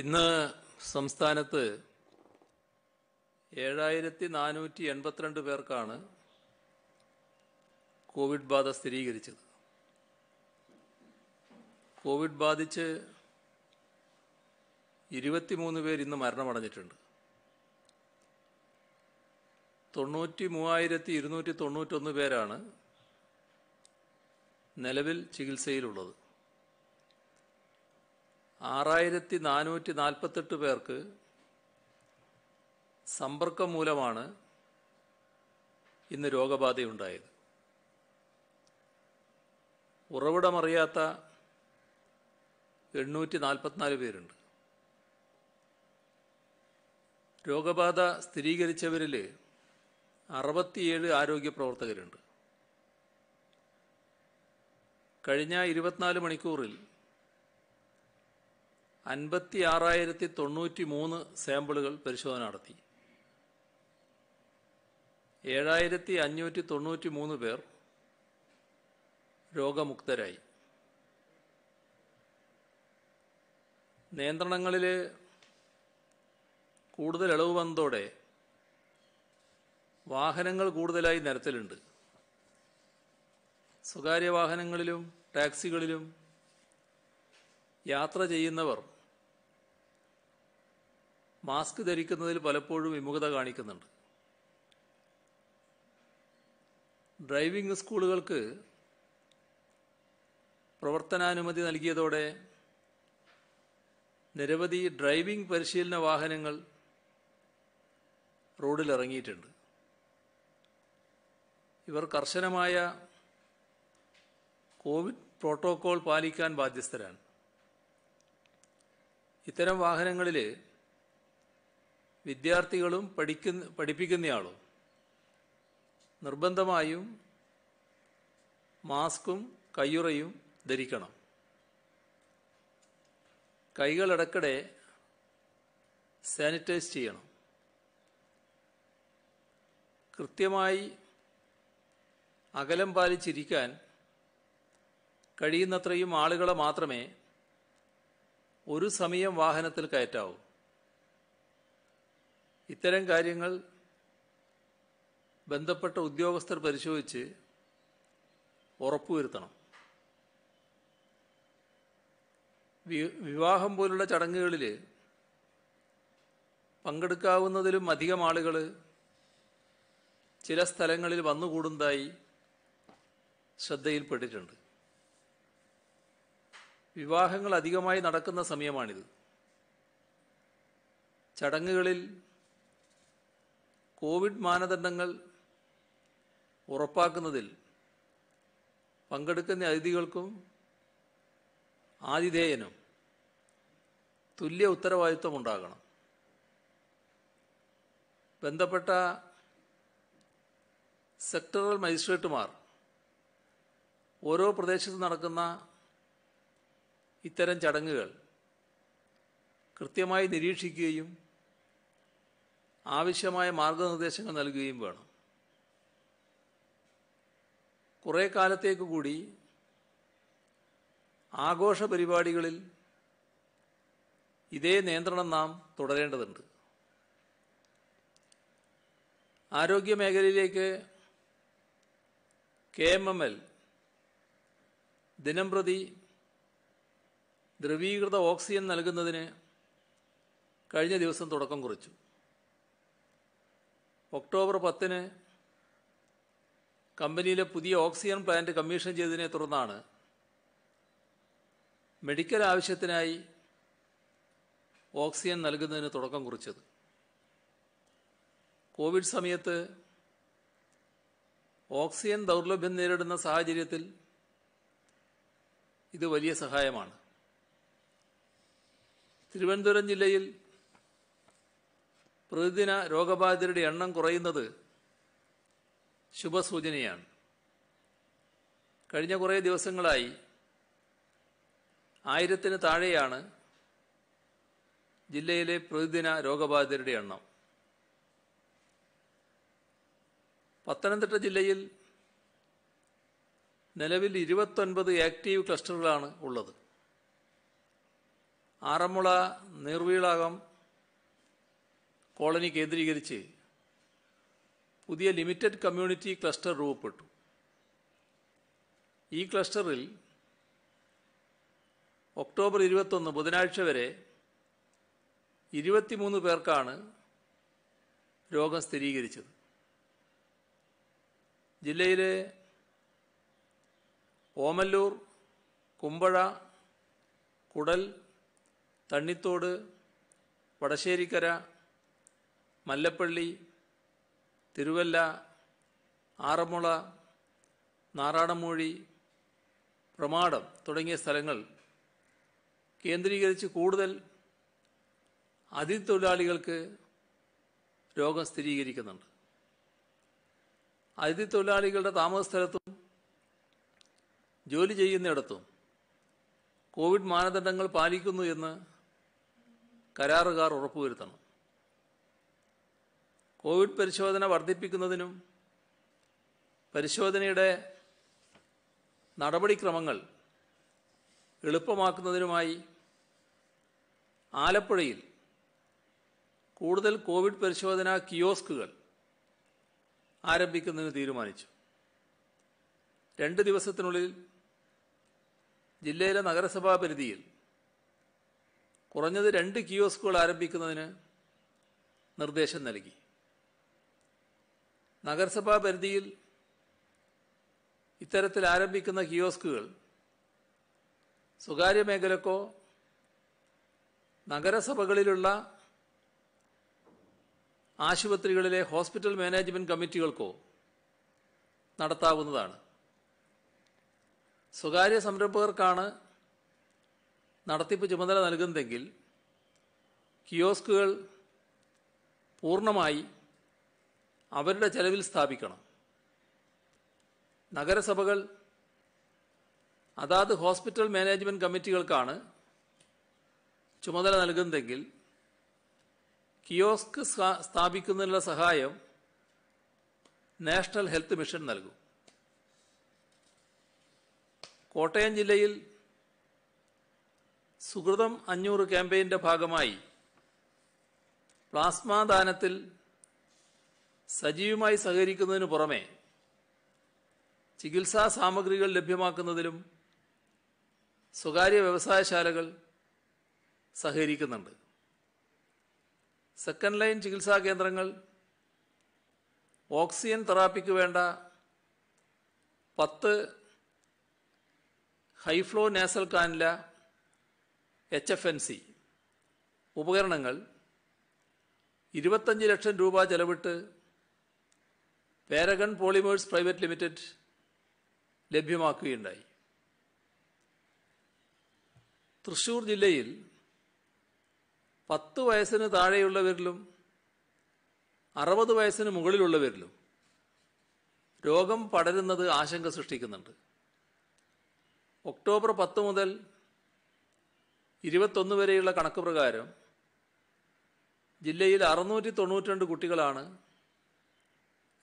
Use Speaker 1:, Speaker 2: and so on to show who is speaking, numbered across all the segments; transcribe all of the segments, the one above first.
Speaker 1: ഇന്ന് സംസ്ഥാനത്ത് ഏഴായിരത്തി നാനൂറ്റി എൺപത്തിരണ്ട് പേർക്കാണ് കോവിഡ് ബാധ സ്ഥിരീകരിച്ചത് കോവിഡ് ബാധിച്ച് ഇരുപത്തിമൂന്ന് പേർ ഇന്ന് മരണമടഞ്ഞിട്ടുണ്ട് തൊണ്ണൂറ്റി മൂവായിരത്തി ഇരുന്നൂറ്റി തൊണ്ണൂറ്റൊന്ന് പേരാണ് നിലവിൽ ചികിത്സയിലുള്ളത് ആറായിരത്തി നാനൂറ്റി നാൽപ്പത്തെട്ട് പേർക്ക് സമ്പർക്കം മൂലമാണ് ഇന്ന് രോഗബാധയുണ്ടായത് ഉറവിടമറിയാത്ത എണ്ണൂറ്റി നാൽപ്പത്തിനാല് പേരുണ്ട് രോഗബാധ സ്ഥിരീകരിച്ചവരിൽ അറുപത്തിയേഴ് ആരോഗ്യ പ്രവർത്തകരുണ്ട് കഴിഞ്ഞ ഇരുപത്തിനാല് മണിക്കൂറിൽ അൻപത്തി ആറായിരത്തി തൊണ്ണൂറ്റി മൂന്ന് സാമ്പിളുകൾ പരിശോധന നടത്തി ഏഴായിരത്തി അഞ്ഞൂറ്റി തൊണ്ണൂറ്റി മൂന്ന് പേർ രോഗമുക്തരായി നിയന്ത്രണങ്ങളിൽ കൂടുതൽ ഇളവ് വന്നതോടെ വാഹനങ്ങൾ കൂടുതലായി നിരത്തിലുണ്ട് സ്വകാര്യ വാഹനങ്ങളിലും ടാക്സികളിലും യാത്ര ചെയ്യുന്നവർ മാസ്ക് ധരിക്കുന്നതിൽ പലപ്പോഴും വിമുഖത കാണിക്കുന്നുണ്ട് ഡ്രൈവിംഗ് സ്കൂളുകൾക്ക് പ്രവർത്തനാനുമതി നൽകിയതോടെ നിരവധി ഡ്രൈവിംഗ് പരിശീലന വാഹനങ്ങൾ റോഡിലിറങ്ങിയിട്ടുണ്ട് ഇവർ കർശനമായ കോവിഡ് പ്രോട്ടോക്കോൾ പാലിക്കാൻ ബാധ്യസ്ഥരാണ് ഇത്തരം വാഹനങ്ങളിൽ വിദ്യാർത്ഥികളും പഠിക്കുന്ന പഠിപ്പിക്കുന്നയാളും നിർബന്ധമായും മാസ്കും കയ്യുറയും ധരിക്കണം കൈകളടക്കടെ സാനിറ്റൈസ് ചെയ്യണം കൃത്യമായി അകലം പാലിച്ചിരിക്കാൻ കഴിയുന്നത്രയും ആളുകളെ മാത്രമേ ഒരു സമയം വാഹനത്തിൽ കയറ്റാവൂ ഇത്തരം കാര്യങ്ങൾ ബന്ധപ്പെട്ട ഉദ്യോഗസ്ഥർ പരിശോധിച്ച് ഉറപ്പുവരുത്തണം വിവാഹം പോലുള്ള ചടങ്ങുകളിൽ പങ്കെടുക്കാവുന്നതിലും അധികം ആളുകൾ ചില സ്ഥലങ്ങളിൽ വന്നുകൂടുന്നതായി ശ്രദ്ധയിൽപ്പെട്ടിട്ടുണ്ട് വിവാഹങ്ങൾ അധികമായി നടക്കുന്ന സമയമാണിത് ചടങ്ങുകളിൽ കോവിഡ് മാനദണ്ഡങ്ങൾ ഉറപ്പാക്കുന്നതിൽ പങ്കെടുക്കുന്ന അതിഥികൾക്കും ആതിഥേയനും തുല്യ ഉത്തരവാദിത്വം ഉണ്ടാകണം ബന്ധപ്പെട്ട സെക്ടറൽ മജിസ്ട്രേറ്റുമാർ ഓരോ പ്രദേശത്ത് നടക്കുന്ന ഇത്തരം ചടങ്ങുകൾ കൃത്യമായി നിരീക്ഷിക്കുകയും ആവശ്യമായ മാർഗനിർദ്ദേശങ്ങൾ നൽകുകയും വേണം കുറേ കാലത്തേക്ക് കൂടി ആഘോഷ പരിപാടികളിൽ ഇതേ നിയന്ത്രണം നാം തുടരേണ്ടതുണ്ട് ആരോഗ്യ മേഖലയിലേക്ക് കെ എം എം എൽ ദിനംപ്രതി ദ്രവീകൃത ഓക്സിജൻ നൽകുന്നതിന് കഴിഞ്ഞ ദിവസം തുടക്കം കുറിച്ചു ഒക്ടോബർ പത്തിന് കമ്പനിയിലെ പുതിയ ഓക്സിജൻ പ്ലാന്റ് കമ്മീഷൻ ചെയ്തതിനെ തുടർന്നാണ് മെഡിക്കൽ ആവശ്യത്തിനായി ഓക്സിജൻ നൽകുന്നതിന് തുടക്കം കുറിച്ചത് കോവിഡ് സമയത്ത് ഓക്സിജൻ ദൗർലഭ്യം നേരിടുന്ന സാഹചര്യത്തിൽ ഇത് വലിയ സഹായമാണ് തിരുവനന്തപുരം ജില്ലയിൽ പ്രതിദിന രോഗബാധിതരുടെ എണ്ണം കുറയുന്നത് ശുഭസൂചനയാണ് കഴിഞ്ഞ കുറേ ദിവസങ്ങളായി ആയിരത്തിന് താഴെയാണ് ജില്ലയിലെ പ്രതിദിന രോഗബാധിതരുടെ എണ്ണം പത്തനംതിട്ട ജില്ലയിൽ നിലവിൽ ഇരുപത്തൊൻപത് ആക്റ്റീവ് ക്ലസ്റ്ററുകളാണ് ഉള്ളത് ആറന്മുള നീർവീളാകം കോളനി കേന്ദ്രീകരിച്ച് പുതിയ ലിമിറ്റഡ് കമ്മ്യൂണിറ്റി ക്ലസ്റ്റർ രൂപപ്പെട്ടു ഈ ക്ലസ്റ്ററിൽ ഒക്ടോബർ ഇരുപത്തൊന്ന് ബുധനാഴ്ച വരെ ഇരുപത്തിമൂന്ന് പേർക്കാണ് രോഗം സ്ഥിരീകരിച്ചത് ജില്ലയിലെ ഓമല്ലൂർ കുമ്പഴ കുടൽ തണ്ണിത്തോട് വടശ്ശേരിക്കര മല്ലപ്പള്ളി തിരുവല്ല ആറമുള നാറാടമൂഴി പ്രമാടം തുടങ്ങിയ സ്ഥലങ്ങൾ കേന്ദ്രീകരിച്ച് കൂടുതൽ അതിഥിത്തൊഴിലാളികൾക്ക് രോഗം സ്ഥിരീകരിക്കുന്നുണ്ട് അതിഥി തൊഴിലാളികളുടെ താമസ സ്ഥലത്തും ജോലി ചെയ്യുന്നിടത്തും കോവിഡ് മാനദണ്ഡങ്ങൾ പാലിക്കുന്നു എന്ന് കരാറുകാർ ഉറപ്പുവരുത്തണം കോവിഡ് പരിശോധന വർദ്ധിപ്പിക്കുന്നതിനും പരിശോധനയുടെ നടപടിക്രമങ്ങൾ എളുപ്പമാക്കുന്നതിനുമായി ആലപ്പുഴയിൽ കൂടുതൽ കോവിഡ് പരിശോധനാ കിയോസ്കുകൾ ആരംഭിക്കുന്നതിന് തീരുമാനിച്ചു രണ്ട് ദിവസത്തിനുള്ളിൽ ജില്ലയിലെ നഗരസഭാ പരിധിയിൽ കുറഞ്ഞത് രണ്ട് കിയോസ്കുകൾ ആരംഭിക്കുന്നതിന് നിർദ്ദേശം നൽകി നഗരസഭാ പരിധിയിൽ ഇത്തരത്തിൽ ആരംഭിക്കുന്ന കിയോസ്കുകൾ സ്വകാര്യ മേഖലക്കോ നഗരസഭകളിലുള്ള ആശുപത്രികളിലെ ഹോസ്പിറ്റൽ മാനേജ്മെന്റ് കമ്മിറ്റികൾക്കോ നടത്താവുന്നതാണ് സ്വകാര്യ സംരംഭകർക്കാണ് നടത്തിപ്പ് ചുമതല നൽകുന്നതെങ്കിൽ കിയോസ്കുകൾ പൂർണ്ണമായി അവരുടെ ചെലവിൽ സ്ഥാപിക്കണം നഗരസഭകൾ അതാത് ഹോസ്പിറ്റൽ മാനേജ്മെന്റ് കമ്മിറ്റികൾക്കാണ് ചുമതല നൽകുന്നതെങ്കിൽ കിയോസ്ക് സ്ഥാപിക്കുന്നതിനുള്ള സഹായം നാഷണൽ ഹെൽത്ത് മിഷൻ നൽകും കോട്ടയം ജില്ലയിൽ സുഹൃതം അഞ്ഞൂറ് ക്യാമ്പയിൻ്റെ ഭാഗമായി പ്ലാസ്മ ദാനത്തിൽ സജീവമായി സഹകരിക്കുന്നതിന് പുറമെ ചികിത്സാ സാമഗ്രികൾ ലഭ്യമാക്കുന്നതിലും സ്വകാര്യ വ്യവസായശാലകൾ സഹകരിക്കുന്നുണ്ട് സെക്കൻഡ് ലൈൻ ചികിത്സാ കേന്ദ്രങ്ങൾ ഓക്സിജൻ തെറാപ്പിക്ക് വേണ്ട പത്ത് high flow nasal cannula H F N C ഉപകരണങ്ങൾ ഇരുപത്തഞ്ച് ലക്ഷം രൂപ ചെലവിട്ട് പേരകൺ പോളിമേഴ്സ് പ്രൈവറ്റ് ലിമിറ്റഡ് ലഭ്യമാക്കുകയുണ്ടായി തൃശൂർ ജില്ലയിൽ പത്ത് വയസ്സിന് താഴെയുള്ളവരിലും അറുപത് വയസ്സിന് മുകളിലുള്ളവരിലും രോഗം പടരുന്നത് ആശങ്ക സൃഷ്ടിക്കുന്നുണ്ട് ഒക്ടോബർ പത്ത് മുതൽ ഇരുപത്തൊന്ന് വരെയുള്ള കണക്ക് പ്രകാരം ജില്ലയിൽ അറുന്നൂറ്റി തൊണ്ണൂറ്റി കുട്ടികളാണ്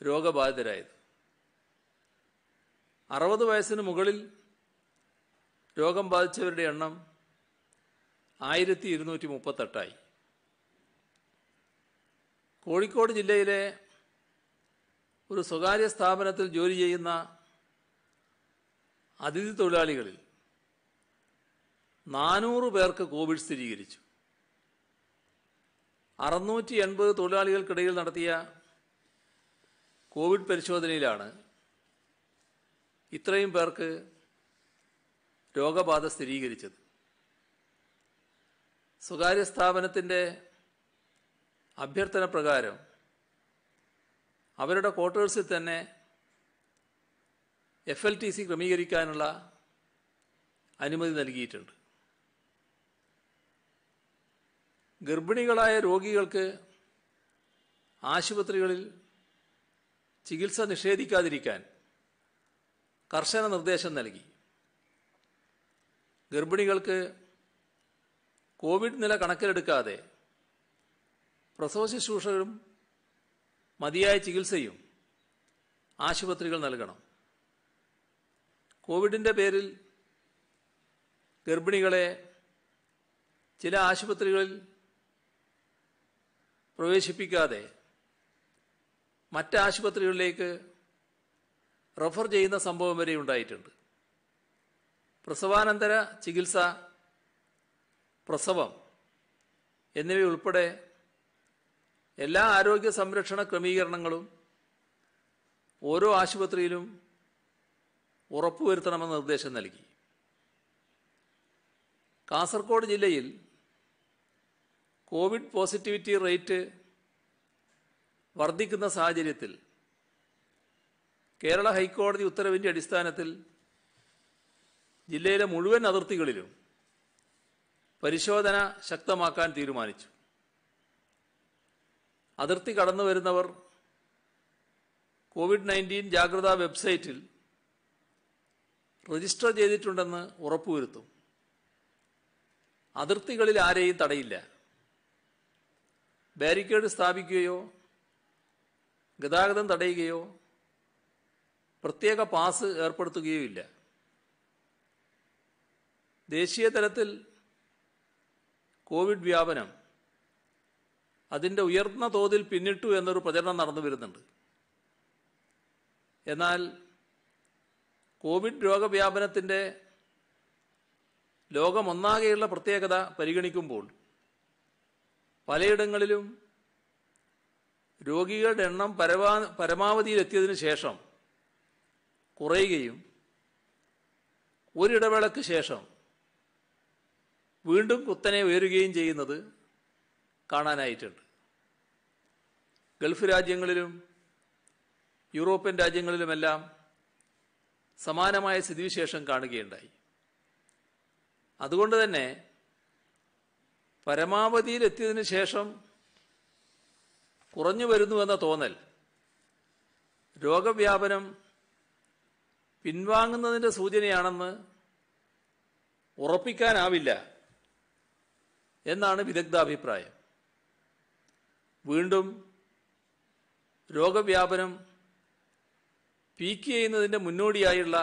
Speaker 1: രോഗബാധിതരായത് അറുപത് വയസ്സിന് മുകളിൽ രോഗം ബാധിച്ചവരുടെ എണ്ണം ആയിരത്തി ഇരുന്നൂറ്റി മുപ്പത്തെട്ടായി കോഴിക്കോട് ജില്ലയിലെ ഒരു സ്വകാര്യ സ്ഥാപനത്തിൽ ജോലി ചെയ്യുന്ന അതിഥി തൊഴിലാളികളിൽ നാനൂറ് പേർക്ക് കോവിഡ് സ്ഥിരീകരിച്ചു അറുന്നൂറ്റി എൺപത് തൊഴിലാളികൾക്കിടയിൽ നടത്തിയ കോവിഡ് പരിശോധനയിലാണ് ഇത്രയും പേർക്ക് രോഗബാധ സ്ഥിരീകരിച്ചത് സ്വകാര്യ സ്ഥാപനത്തിൻ്റെ അഭ്യർത്ഥന പ്രകാരം അവരുടെ ക്വാർട്ടേഴ്സിൽ തന്നെ എഫ് എൽ ടി സി ക്രമീകരിക്കാനുള്ള അനുമതി നൽകിയിട്ടുണ്ട് ഗർഭിണികളായ രോഗികൾക്ക് ആശുപത്രികളിൽ ചികിത്സ നിഷേധിക്കാതിരിക്കാൻ കർശന നിർദ്ദേശം നൽകി ഗർഭിണികൾക്ക് കോവിഡ് നില കണക്കിലെടുക്കാതെ പ്രസവ ശുശ്രൂഷകളും മതിയായ ചികിത്സയും ആശുപത്രികൾ നൽകണം കോവിഡിൻ്റെ പേരിൽ ഗർഭിണികളെ ചില ആശുപത്രികളിൽ പ്രവേശിപ്പിക്കാതെ മറ്റ് ആശുപത്രികളിലേക്ക് റെഫർ ചെയ്യുന്ന സംഭവം വരെ ഉണ്ടായിട്ടുണ്ട് പ്രസവാനന്തര ചികിത്സ പ്രസവം എന്നിവയുൾപ്പെടെ എല്ലാ ആരോഗ്യ സംരക്ഷണ ക്രമീകരണങ്ങളും ഓരോ ആശുപത്രിയിലും ഉറപ്പുവരുത്തണമെന്ന് നിർദ്ദേശം നൽകി കാസർഗോഡ് ജില്ലയിൽ കോവിഡ് പോസിറ്റിവിറ്റി റേറ്റ് വർദ്ധിക്കുന്ന സാഹചര്യത്തിൽ കേരള ഹൈക്കോടതി ഉത്തരവിൻ്റെ അടിസ്ഥാനത്തിൽ ജില്ലയിലെ മുഴുവൻ അതിർത്തികളിലും പരിശോധന ശക്തമാക്കാൻ തീരുമാനിച്ചു അതിർത്തി കടന്നു വരുന്നവർ കോവിഡ് നയൻറ്റീൻ ജാഗ്രതാ വെബ്സൈറ്റിൽ രജിസ്റ്റർ ചെയ്തിട്ടുണ്ടെന്ന് ഉറപ്പുവരുത്തും അതിർത്തികളിൽ ആരെയും തടയില്ല ബാരിക്കേഡ് സ്ഥാപിക്കുകയോ ഗതാഗതം തടയുകയോ പ്രത്യേക പാസ് ഏർപ്പെടുത്തുകയോ ഇല്ല ദേശീയ തലത്തിൽ കോവിഡ് വ്യാപനം അതിൻ്റെ ഉയർന്ന തോതിൽ പിന്നിട്ടു എന്നൊരു പ്രചരണം നടന്നു വരുന്നുണ്ട് എന്നാൽ കോവിഡ് രോഗവ്യാപനത്തിൻ്റെ ലോകമൊന്നാകെയുള്ള പ്രത്യേകത പരിഗണിക്കുമ്പോൾ പലയിടങ്ങളിലും രോഗികളുടെ എണ്ണം പരമാ പരമാവധിയിലെത്തിയതിന് ശേഷം കുറയുകയും ഒരിടവേളക്ക് ശേഷം വീണ്ടും കുത്തനെ ഉയരുകയും ചെയ്യുന്നത് കാണാനായിട്ടുണ്ട് ഗൾഫ് രാജ്യങ്ങളിലും യൂറോപ്യൻ രാജ്യങ്ങളിലുമെല്ലാം സമാനമായ സ്ഥിതിവിശേഷം കാണുകയുണ്ടായി അതുകൊണ്ട് തന്നെ പരമാവധിയിലെത്തിയതിനു ശേഷം കുറഞ്ഞു വരുന്നുവെന്ന തോന്നൽ രോഗവ്യാപനം പിൻവാങ്ങുന്നതിൻ്റെ സൂചനയാണെന്ന് ഉറപ്പിക്കാനാവില്ല എന്നാണ് വിദഗ്ധാഭിപ്രായം വീണ്ടും രോഗവ്യാപനം പീക്ക് ചെയ്യുന്നതിൻ്റെ മുന്നോടിയായുള്ള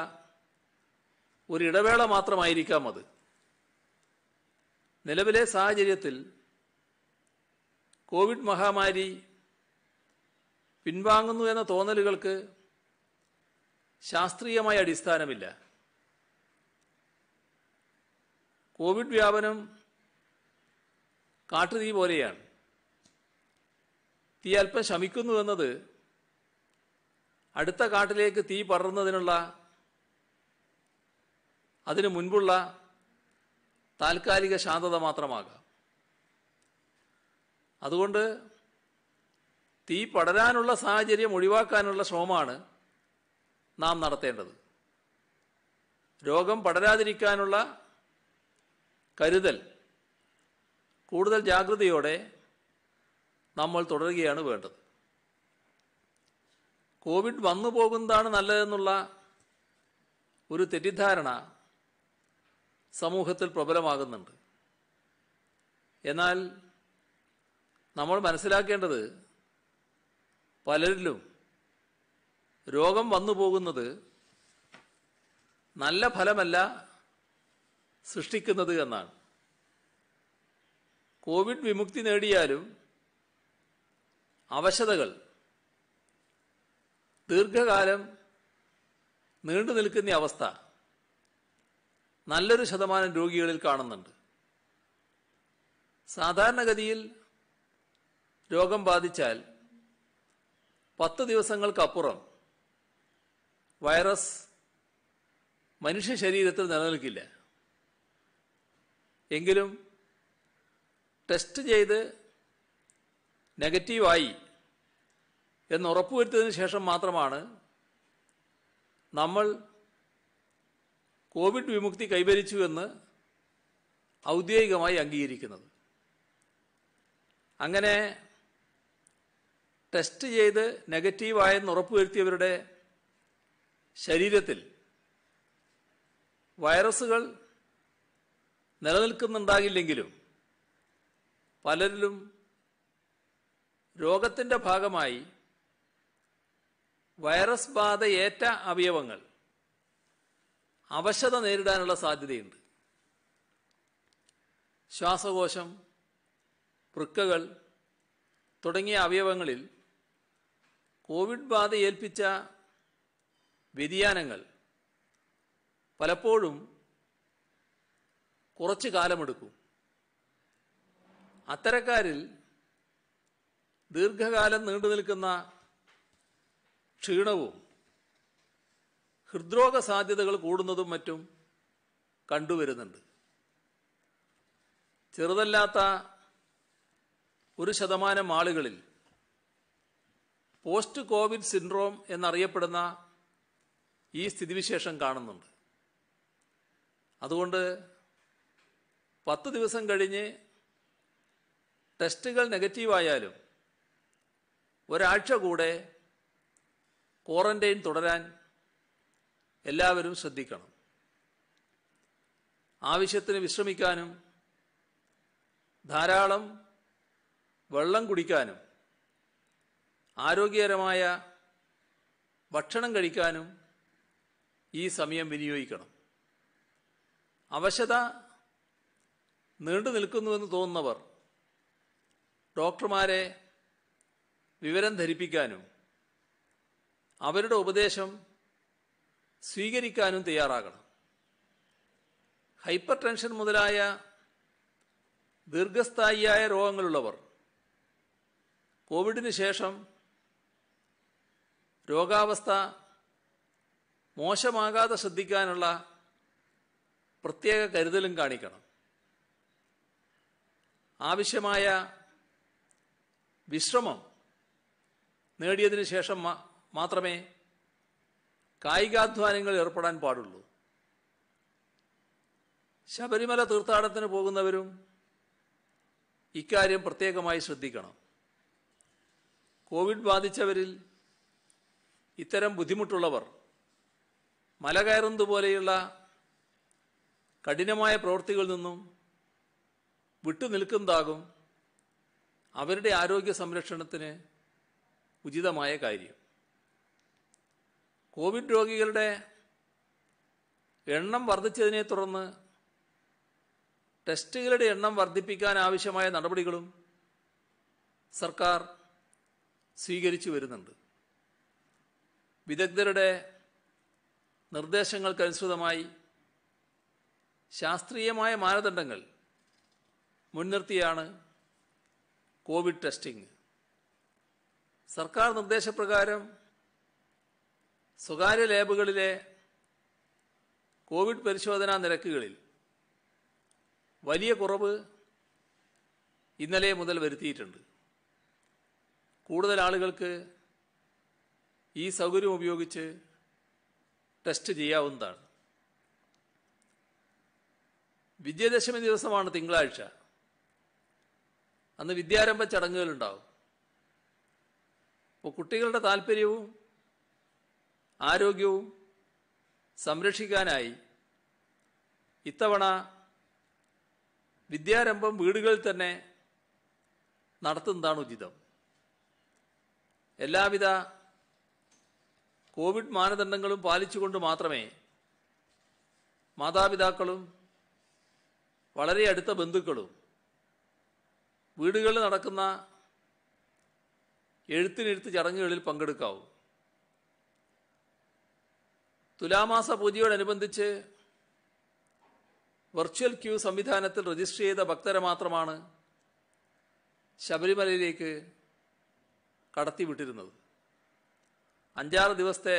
Speaker 1: ഒരു ഇടവേള മാത്രമായിരിക്കാം അത് നിലവിലെ സാഹചര്യത്തിൽ കോവിഡ് മഹാമാരി പിൻവാങ്ങുന്നു എന്ന തോന്നലുകൾക്ക് ശാസ്ത്രീയമായ അടിസ്ഥാനമില്ല കോവിഡ് വ്യാപനം കാട്ടുതീ പോലെയാണ് തീ അല്പം ശമിക്കുന്നു എന്നത് അടുത്ത കാട്ടിലേക്ക് തീ പടർന്നതിനുള്ള അതിനു മുൻപുള്ള താൽക്കാലിക ശാന്തത മാത്രമാകാം അതുകൊണ്ട് തീ പടരാനുള്ള സാഹചര്യം ഒഴിവാക്കാനുള്ള ശ്രമമാണ് നാം നടത്തേണ്ടത് രോഗം പടരാതിരിക്കാനുള്ള കരുതൽ കൂടുതൽ ജാഗ്രതയോടെ നമ്മൾ തുടരുകയാണ് വേണ്ടത് കോവിഡ് വന്നു പോകുന്നതാണ് നല്ലതെന്നുള്ള ഒരു തെറ്റിദ്ധാരണ സമൂഹത്തിൽ പ്രബലമാകുന്നുണ്ട് എന്നാൽ നമ്മൾ മനസ്സിലാക്കേണ്ടത് പലരിലും രോഗം വന്നു പോകുന്നത് നല്ല ഫലമല്ല സൃഷ്ടിക്കുന്നത് എന്നാണ് കോവിഡ് വിമുക്തി നേടിയാലും അവശതകൾ ദീർഘകാലം നീണ്ടു നിൽക്കുന്ന അവസ്ഥ നല്ലൊരു ശതമാനം രോഗികളിൽ കാണുന്നുണ്ട് സാധാരണഗതിയിൽ രോഗം ബാധിച്ചാൽ പത്ത് ദിവസങ്ങൾക്കപ്പുറം വൈറസ് മനുഷ്യ ശരീരത്തിൽ നിലനിൽക്കില്ല എങ്കിലും ടെസ്റ്റ് ചെയ്ത് നെഗറ്റീവായി എന്ന് ഉറപ്പുവരുത്തിയതിന് ശേഷം മാത്രമാണ് നമ്മൾ കോവിഡ് വിമുക്തി കൈവരിച്ചു എന്ന് ഔദ്യോഗികമായി അംഗീകരിക്കുന്നത് അങ്ങനെ ടെസ്റ്റ് ചെയ്ത് നെഗറ്റീവായെന്ന് ഉറപ്പുവരുത്തിയവരുടെ ശരീരത്തിൽ വൈറസുകൾ നിലനിൽക്കുന്നുണ്ടാകില്ലെങ്കിലും പലരിലും രോഗത്തിൻ്റെ ഭാഗമായി വൈറസ് ബാധയേറ്റ അവയവങ്ങൾ അവശത നേരിടാനുള്ള സാധ്യതയുണ്ട് ശ്വാസകോശം വൃക്കകൾ തുടങ്ങിയ അവയവങ്ങളിൽ കോവിഡ് ബാധ ഏൽപ്പിച്ച വ്യതിയാനങ്ങൾ പലപ്പോഴും കുറച്ച് കാലമെടുക്കും അത്തരക്കാരിൽ ദീർഘകാലം നീണ്ടു നിൽക്കുന്ന ക്ഷീണവും ഹൃദ്രോഗ സാധ്യതകൾ കൂടുന്നതും മറ്റും കണ്ടുവരുന്നുണ്ട് ചെറുതല്ലാത്ത ഒരു ശതമാനം ആളുകളിൽ പോസ്റ്റ് കോവിഡ് സിൻഡ്രോം എന്നറിയപ്പെടുന്ന ഈ സ്ഥിതിവിശേഷം കാണുന്നുണ്ട് അതുകൊണ്ട് പത്ത് ദിവസം കഴിഞ്ഞ് ടെസ്റ്റുകൾ നെഗറ്റീവായാലും ഒരാഴ്ച കൂടെ ക്വാറന്റൈൻ തുടരാൻ എല്ലാവരും ശ്രദ്ധിക്കണം ആവശ്യത്തിന് വിശ്രമിക്കാനും ധാരാളം വെള്ളം കുടിക്കാനും ആരോഗ്യകരമായ ഭക്ഷണം കഴിക്കാനും ഈ സമയം വിനിയോഗിക്കണം അവശത നീണ്ടു നിൽക്കുന്നുവെന്ന് തോന്നുന്നവർ ഡോക്ടർമാരെ വിവരം ധരിപ്പിക്കാനും അവരുടെ ഉപദേശം സ്വീകരിക്കാനും തയ്യാറാകണം ഹൈപ്പർ ടെൻഷൻ മുതലായ ദീർഘസ്ഥായിയായ രോഗങ്ങളുള്ളവർ കോവിഡിന് ശേഷം രോഗാവസ്ഥ മോശമാകാതെ ശ്രദ്ധിക്കാനുള്ള പ്രത്യേക കരുതലും കാണിക്കണം ആവശ്യമായ വിശ്രമം നേടിയതിന് ശേഷം മാത്രമേ കായികാധ്വാനങ്ങളിൽ ഏർപ്പെടാൻ പാടുള്ളൂ ശബരിമല തീർത്ഥാടനത്തിന് പോകുന്നവരും ഇക്കാര്യം പ്രത്യേകമായി ശ്രദ്ധിക്കണം കോവിഡ് ബാധിച്ചവരിൽ ഇത്തരം ബുദ്ധിമുട്ടുള്ളവർ മല കയറുന്നതുപോലെയുള്ള കഠിനമായ പ്രവൃത്തികളിൽ നിന്നും വിട്ടുനിൽക്കുന്നതാകും അവരുടെ ആരോഗ്യ സംരക്ഷണത്തിന് ഉചിതമായ കാര്യം കോവിഡ് രോഗികളുടെ എണ്ണം വർദ്ധിച്ചതിനെ തുടർന്ന് ടെസ്റ്റുകളുടെ എണ്ണം വർദ്ധിപ്പിക്കാൻ ആവശ്യമായ നടപടികളും സർക്കാർ സ്വീകരിച്ചു വരുന്നുണ്ട് വിദഗ്ധരുടെ നിർദ്ദേശങ്ങൾക്കനുസൃതമായി ശാസ്ത്രീയമായ മാനദണ്ഡങ്ങൾ മുൻനിർത്തിയാണ് കോവിഡ് ടെസ്റ്റിംഗ് സർക്കാർ നിർദ്ദേശപ്രകാരം സ്വകാര്യ ലാബുകളിലെ കോവിഡ് പരിശോധനാ നിരക്കുകളിൽ വലിയ കുറവ് ഇന്നലെ മുതൽ വരുത്തിയിട്ടുണ്ട് കൂടുതൽ ആളുകൾക്ക് ഈ സൗകര്യം ഉപയോഗിച്ച് ടെസ്റ്റ് ചെയ്യാവുന്നതാണ് വിജയദശമി ദിവസമാണ് തിങ്കളാഴ്ച അന്ന് വിദ്യാരംഭ ചടങ്ങുകളുണ്ടാവും അപ്പോൾ കുട്ടികളുടെ താല്പര്യവും ആരോഗ്യവും സംരക്ഷിക്കാനായി ഇത്തവണ വിദ്യാരംഭം വീടുകളിൽ തന്നെ നടത്തുന്നതാണ് ഉചിതം എല്ലാവിധ കോവിഡ് മാനദണ്ഡങ്ങളും പാലിച്ചുകൊണ്ട് മാത്രമേ മാതാപിതാക്കളും വളരെ അടുത്ത ബന്ധുക്കളും വീടുകളിൽ നടക്കുന്ന എഴുത്തിനെഴുത്ത് ചടങ്ങുകളിൽ പങ്കെടുക്കാവൂ തുലാമാസ പൂജയോടനുബന്ധിച്ച് വെർച്വൽ ക്യൂ സംവിധാനത്തിൽ രജിസ്റ്റർ ചെയ്ത ഭക്തരെ മാത്രമാണ് ശബരിമലയിലേക്ക് കടത്തിവിട്ടിരുന്നത് അഞ്ചാറ് ദിവസത്തെ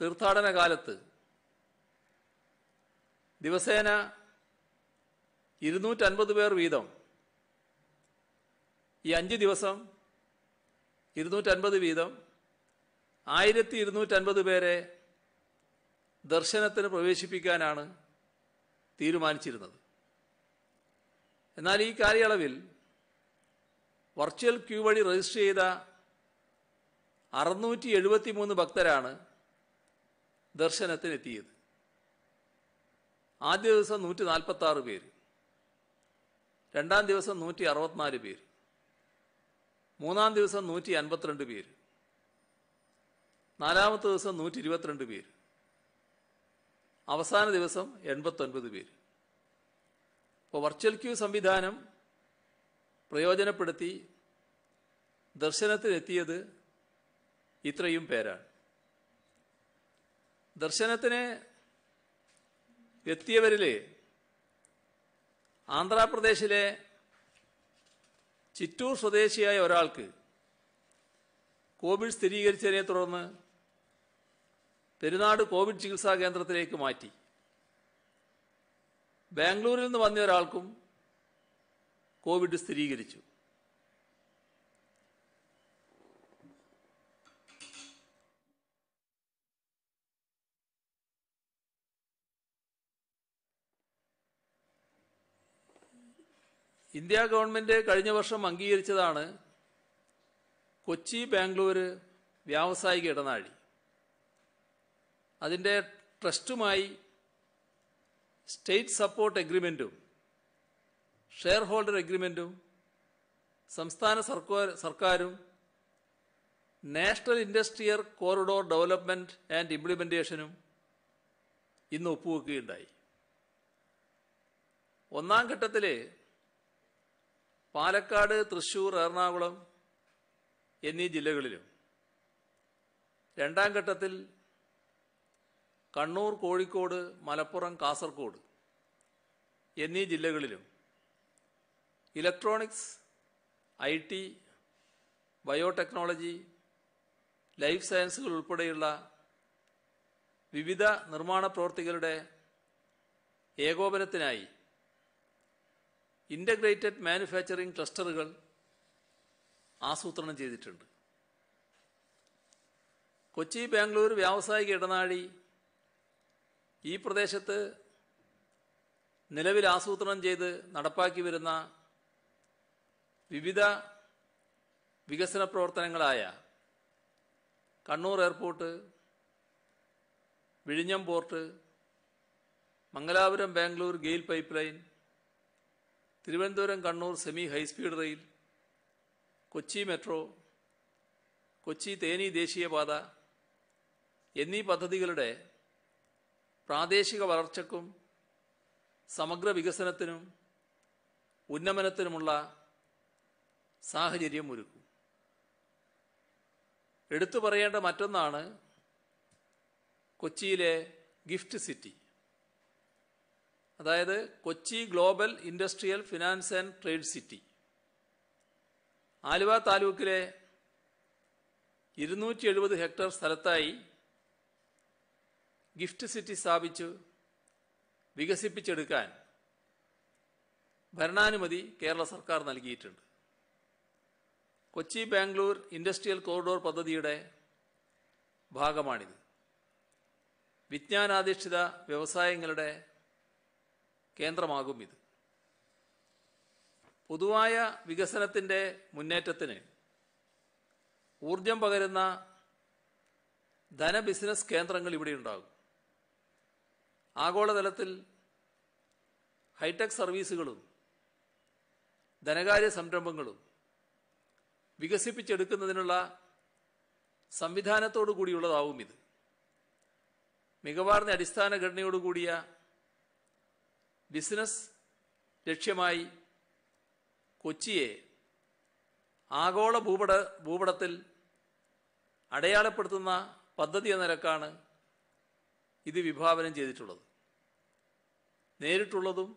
Speaker 1: തീർത്ഥാടന കാലത്ത് ദിവസേന ഇരുന്നൂറ്റൻപത് പേർ വീതം ഈ അഞ്ച് ദിവസം ഇരുന്നൂറ്റൻപത് വീതം ആയിരത്തി ഇരുന്നൂറ്റൻപത് പേരെ ദർശനത്തിന് പ്രവേശിപ്പിക്കാനാണ് തീരുമാനിച്ചിരുന്നത് എന്നാൽ ഈ കാലയളവിൽ വെർച്വൽ ക്യൂ വഴി രജിസ്റ്റർ ചെയ്ത അറുന്നൂറ്റി എഴുപത്തി മൂന്ന് ഭക്തരാണ് ദർശനത്തിനെത്തിയത് ആദ്യ ദിവസം നൂറ്റി നാൽപ്പത്തി ആറ് പേര് രണ്ടാം ദിവസം നൂറ്റി അറുപത്തിനാല് പേര് മൂന്നാം ദിവസം നൂറ്റി അൻപത്തിരണ്ട് പേര് നാലാമത്തെ ദിവസം നൂറ്റി ഇരുപത്തിരണ്ട് പേര് അവസാന ദിവസം എൺപത്തൊൻപത് പേര് അപ്പോൾ വെർച്വൽ ക്യൂ സംവിധാനം പ്രയോജനപ്പെടുത്തി ദർശനത്തിനെത്തിയത് ഇത്രയും പേരാണ് ദർശനത്തിന് എത്തിയവരിൽ ആന്ധ്രാപ്രദേശിലെ ചിറ്റൂർ സ്വദേശിയായ ഒരാൾക്ക് കോവിഡ് സ്ഥിരീകരിച്ചതിനെ തുടർന്ന് പെരുന്നാട് കോവിഡ് ചികിത്സാ കേന്ദ്രത്തിലേക്ക് മാറ്റി ബാംഗ്ലൂരിൽ നിന്ന് വന്ന ഒരാൾക്കും കോവിഡ് സ്ഥിരീകരിച്ചു ഇന്ത്യ ഗവൺമെന്റ് കഴിഞ്ഞ വർഷം അംഗീകരിച്ചതാണ് കൊച്ചി ബാംഗ്ലൂർ വ്യാവസായിക ഇടനാഴി അതിൻ്റെ ട്രസ്റ്റുമായി സ്റ്റേറ്റ് സപ്പോർട്ട് എഗ്രിമെൻറ്റും ഷെയർ ഹോൾഡർ എഗ്രിമെൻറ്റും സംസ്ഥാന സർക്കാർ സർക്കാരും national industrial corridor development and ഇംപ്ലിമെൻറ്റേഷനും ഇന്ന് ഒപ്പുവെക്കുകയുണ്ടായി ഒന്നാം ഘട്ടത്തിൽ പാലക്കാട് തൃശൂർ എറണാകുളം എന്നീ ജില്ലകളിലും രണ്ടാം ഘട്ടത്തിൽ കണ്ണൂർ കോഴിക്കോട് മലപ്പുറം കാസർഗോഡ് എന്നീ ജില്ലകളിലും electronics I T biotechnology life സയൻസുകൾ ഉൾപ്പെടെയുള്ള വിവിധ നിർമ്മാണ പ്രവർത്തികളുടെ ഏകോപനത്തിനായി ഇൻ്റഗ്രേറ്റഡ് മാനുഫാക്ചറിംഗ് ക്ലസ്റ്ററുകൾ ആസൂത്രണം ചെയ്തിട്ടുണ്ട് കൊച്ചി ബാംഗ്ലൂർ വ്യാവസായിക ഇടനാഴി ഈ പ്രദേശത്ത് നിലവിൽ ആസൂത്രണം ചെയ്ത് നടപ്പാക്കി വരുന്ന വിവിധ വികസന പ്രവർത്തനങ്ങളായ കണ്ണൂർ എയർപോർട്ട് വിഴിഞ്ഞം port Mangalore Bangalore GAIL pipeline Thiruvananthapuram Kannur semi high speed rail Kochi metro Kochi Theni ദേശീയപാത എന്നീ പദ്ധതികളുടെ പ്രാദേശിക വളർച്ചക്കും സമഗ്ര വികസനത്തിനും ഉന്നമനത്തിനുമുള്ള സാഹചര്യം ഒരുക്കും എടുത്തു പറയേണ്ട മറ്റൊന്നാണ് കൊച്ചിയിലെ ഗിഫ്റ്റ് സിറ്റി അതായത് Kochi global industrial finance and trade city Aluva താലൂക്കിലെ ഇരുന്നൂറ്റി എഴുപത് ഹെക്ടർ സ്ഥലത്തായി ഗിഫ്റ്റ് സിറ്റി സ്ഥാപിച്ചു വികസിപ്പിച്ചെടുക്കാൻ ഭരണാനുമതി കേരള സർക്കാർ നൽകിയിട്ടുണ്ട് കൊച്ചി ബാംഗ്ലൂർ ഇൻഡസ്ട്രിയൽ കോറിഡോർ പദ്ധതിയുടെ ഭാഗമാണിത് വിജ്ഞാനാധിഷ്ഠിത വ്യവസായങ്ങളുടെ കേന്ദ്രമാകും ഇത് പൊതുവായ വികസനത്തിൻ്റെ മുന്നേറ്റത്തിന് ഊർജം പകരുന്ന ധനബിസിനസ് കേന്ദ്രങ്ങൾ ഇവിടെ ഉണ്ടാകും ആഗോളതലത്തിൽ ഹൈടെക് സർവീസുകളും ധനകാര്യ സംരംഭങ്ങളും വികസിപ്പിച്ചെടുക്കുന്നതിനുള്ള സംവിധാനത്തോടു കൂടിയുള്ളതാവും ഇത് മികവാർന്ന അടിസ്ഥാന ഘടനയോടുകൂടിയ ബിസിനസ് ലക്ഷ്യമായി കൊച്ചിയെ ആഗോള ഭൂപട ഭൂപടത്തിൽ അടയാളപ്പെടുത്തുന്ന പദ്ധതി എന്ന നിരക്കാണ് ഇത് വിഭാവനം ചെയ്തിട്ടുള്ളത് നേരിട്ടുള്ളതും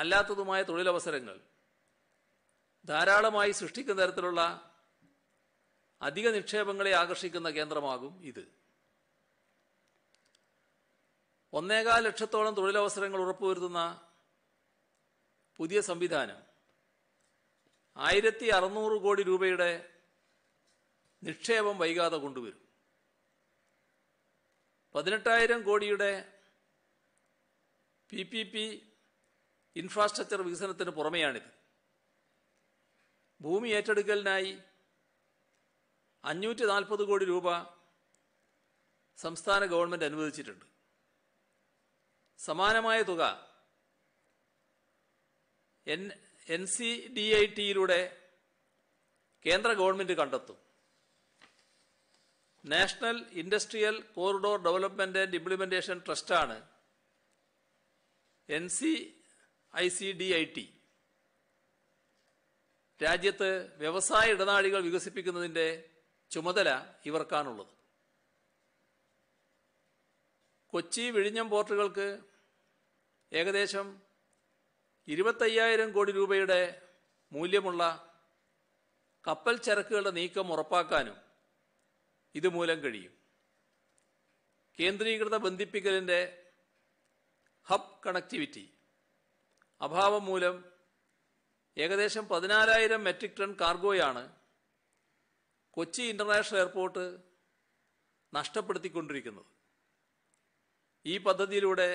Speaker 1: അല്ലാത്തതുമായ തൊഴിലവസരങ്ങൾ ധാരാളമായി സൃഷ്ടിക്കുന്ന തരത്തിലുള്ള അധിക നിക്ഷേപങ്ങളെ ആകർഷിക്കുന്ന കേന്ദ്രമാകും ഇത് ഒന്നേകാൽ ലക്ഷത്തോളം തൊഴിലവസരങ്ങൾ ഉറപ്പുവരുത്തുന്ന പുതിയ സംവിധാനം ആയിരത്തി അറുന്നൂറ് കോടി രൂപയുടെ നിക്ഷേപം വൈകാതെ കൊണ്ടുവരും പതിനെട്ടായിരം കോടിയുടെ പി പി പി ഇൻഫ്രാസ്ട്രക്ചർ വികസനത്തിന് പുറമെയാണിത് ഭൂമി ഏറ്റെടുക്കലിനായി അഞ്ഞൂറ്റി നാൽപ്പത് കോടി രൂപ സംസ്ഥാന ഗവൺമെൻറ് അനുവദിച്ചിട്ടുണ്ട് സമാനമായ തുക N N C D I ടിയിലൂടെ കേന്ദ്ര ഗവൺമെന്റ് കണ്ടെത്തും national industrial corridor development and implementation ട്രസ്റ്റാണ് N C I C D I T രാജ്യത്ത് വ്യവസായ ഇടനാഴികൾ വികസിപ്പിക്കുന്നതിൻ്റെ ചുമതല ഇവർക്കാണുള്ളത് കൊച്ചി വിഴിഞ്ഞം പോർട്ടുകൾക്ക് ഏകദേശം ഇരുപത്തയ്യായിരം കോടി രൂപയുടെ മൂല്യമുള്ള കപ്പൽ ചരക്കുകളുടെ നീക്കം ഉറപ്പാക്കാനും ഇതുമൂലം കഴിയും കേന്ദ്രീകൃത ബന്ധിപ്പിക്കലിൻ്റെ ഹബ് കണക്ടിവിറ്റി അഭാവം മൂലം ഏകദേശം പതിനാലായിരം മെട്രിക് ടൺ കാർഗോയാണ് കൊച്ചി ഇൻ്റർനാഷണൽ എയർപോർട്ട് നഷ്ടപ്പെടുത്തിക്കൊണ്ടിരിക്കുന്നത് ഈ പദ്ധതിയിലൂടെ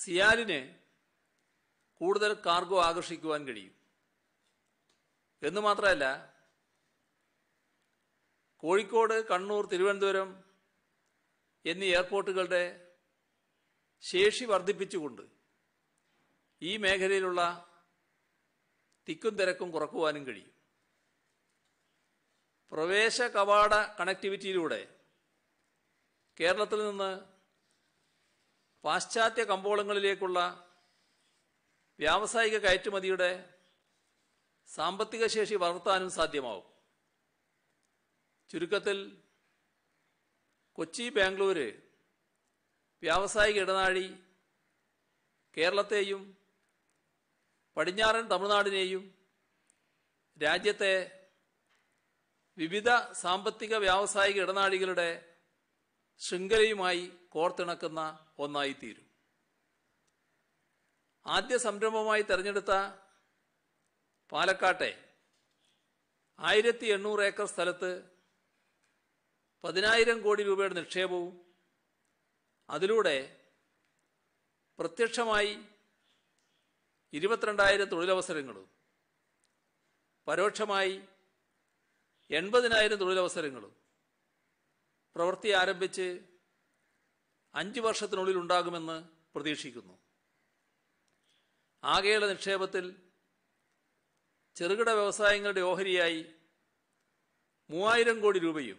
Speaker 1: സിയാലിന് കൂടുതൽ കാർഗോ ആകർഷിക്കുവാൻ കഴിയും എന്ന് മാത്രമല്ല കോഴിക്കോട് കണ്ണൂർ തിരുവനന്തപുരം എന്നീ എയർപോർട്ടുകളുടെ ശേഷി വർദ്ധിപ്പിച്ചുകൊണ്ട് ഈ മേഖലയിലുള്ള തിക്കും തിരക്കും കുറക്കുവാനും കഴിയും പ്രവേശ കവാട കണക്ടിവിറ്റിയിലൂടെ കേരളത്തിൽ നിന്ന് പാശ്ചാത്യ കമ്പോളങ്ങളിലേക്കുള്ള വ്യാവസായിക കയറ്റുമതിയുടെ സാമ്പത്തിക ശേഷി വളർത്താനും സാധ്യമാവും ചുരുക്കത്തിൽ കൊച്ചി ബാംഗ്ലൂര് വ്യാവസായിക ഇടനാഴി കേരളത്തെയും പടിഞ്ഞാറൻ തമിഴ്നാടിനെയും രാജ്യത്തെ വിവിധ സാമ്പത്തിക വ്യാവസായിക ഇടനാഴികളുടെ ശൃംഖലയുമായി കോർത്തിണക്കുന്ന ഒന്നായിത്തീരും ആദ്യ സംരംഭമായി തെരഞ്ഞെടുത്ത പാലക്കാട്ടെ ആയിരത്തി എണ്ണൂറ് ഏക്കർ സ്ഥലത്ത് പതിനായിരം കോടി രൂപയുടെ നിക്ഷേപവും അതിലൂടെ പ്രത്യക്ഷമായി ഇരുപത്തിരണ്ടായിരം തൊഴിലവസരങ്ങളും പരോക്ഷമായി എൺപതിനായിരം തൊഴിലവസരങ്ങളും പ്രവൃത്തി ആരംഭിച്ച് അഞ്ച് വർഷത്തിനുള്ളിൽ ഉണ്ടാകുമെന്ന് പ്രതീക്ഷിക്കുന്നു ആകെയുള്ള നിക്ഷേപത്തിൽ ചെറുകിട വ്യവസായങ്ങളുടെ ഓഹരിയായി മൂവായിരം കോടി രൂപയും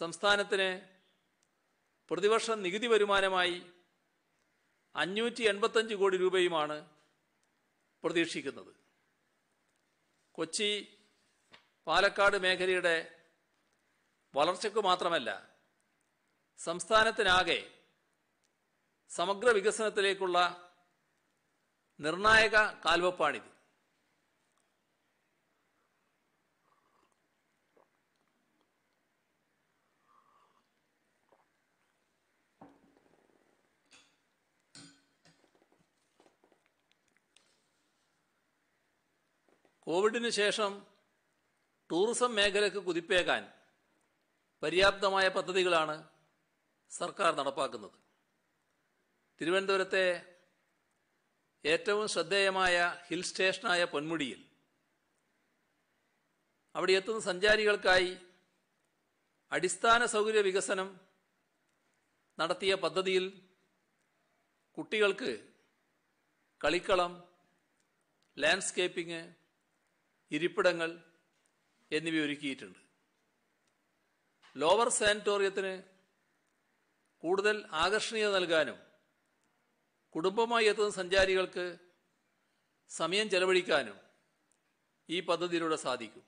Speaker 1: സംസ്ഥാനത്തിന് പ്രതിവർഷം നികുതി വരുമാനമായി അഞ്ഞൂറ്റി എൺപത്തഞ്ച് കോടി രൂപയുമാണ് പ്രതീക്ഷിക്കുന്നത് കൊച്ചി പാലക്കാട് മേഖലയുടെ വളർച്ചയ്ക്ക് മാത്രമല്ല സംസ്ഥാനത്തിനാകെ സമഗ്ര വികസനത്തിലേക്കുള്ള നിർണായക കാൽവെപ്പാണിത് കോവിഡിന് ശേഷം ടൂറിസം മേഖലയ്ക്ക് കുതിപ്പേകാൻ പര്യാപ്തമായ പദ്ധതികളാണ് സർക്കാർ നടപ്പാക്കുന്നത് തിരുവനന്തപുരത്തെ ഏറ്റവും ശ്രദ്ധേയമായ ഹിൽ സ്റ്റേഷനായ പൊന്മുടിയിൽ അവിടെ എത്തുന്ന സഞ്ചാരികൾക്കായി അടിസ്ഥാന സൗകര്യ വികസനം നടത്തിയ പദ്ധതിയിൽ കുട്ടികൾക്ക് കളിക്കളം ലാൻഡ്സ്കേപ്പിംഗ് ഇരിപ്പിടങ്ങൾ എന്നിവ ഒരുക്കിയിട്ടുണ്ട് ലോവർ സാനിറ്റോറിയത്തിന് കൂടുതൽ ആകർഷണീയത നൽകാനും കുടുംബമായി എത്തുന്ന സഞ്ചാരികൾക്ക് സമയം ചെലവഴിക്കാനും ഈ പദ്ധതിയിലൂടെ സാധിക്കും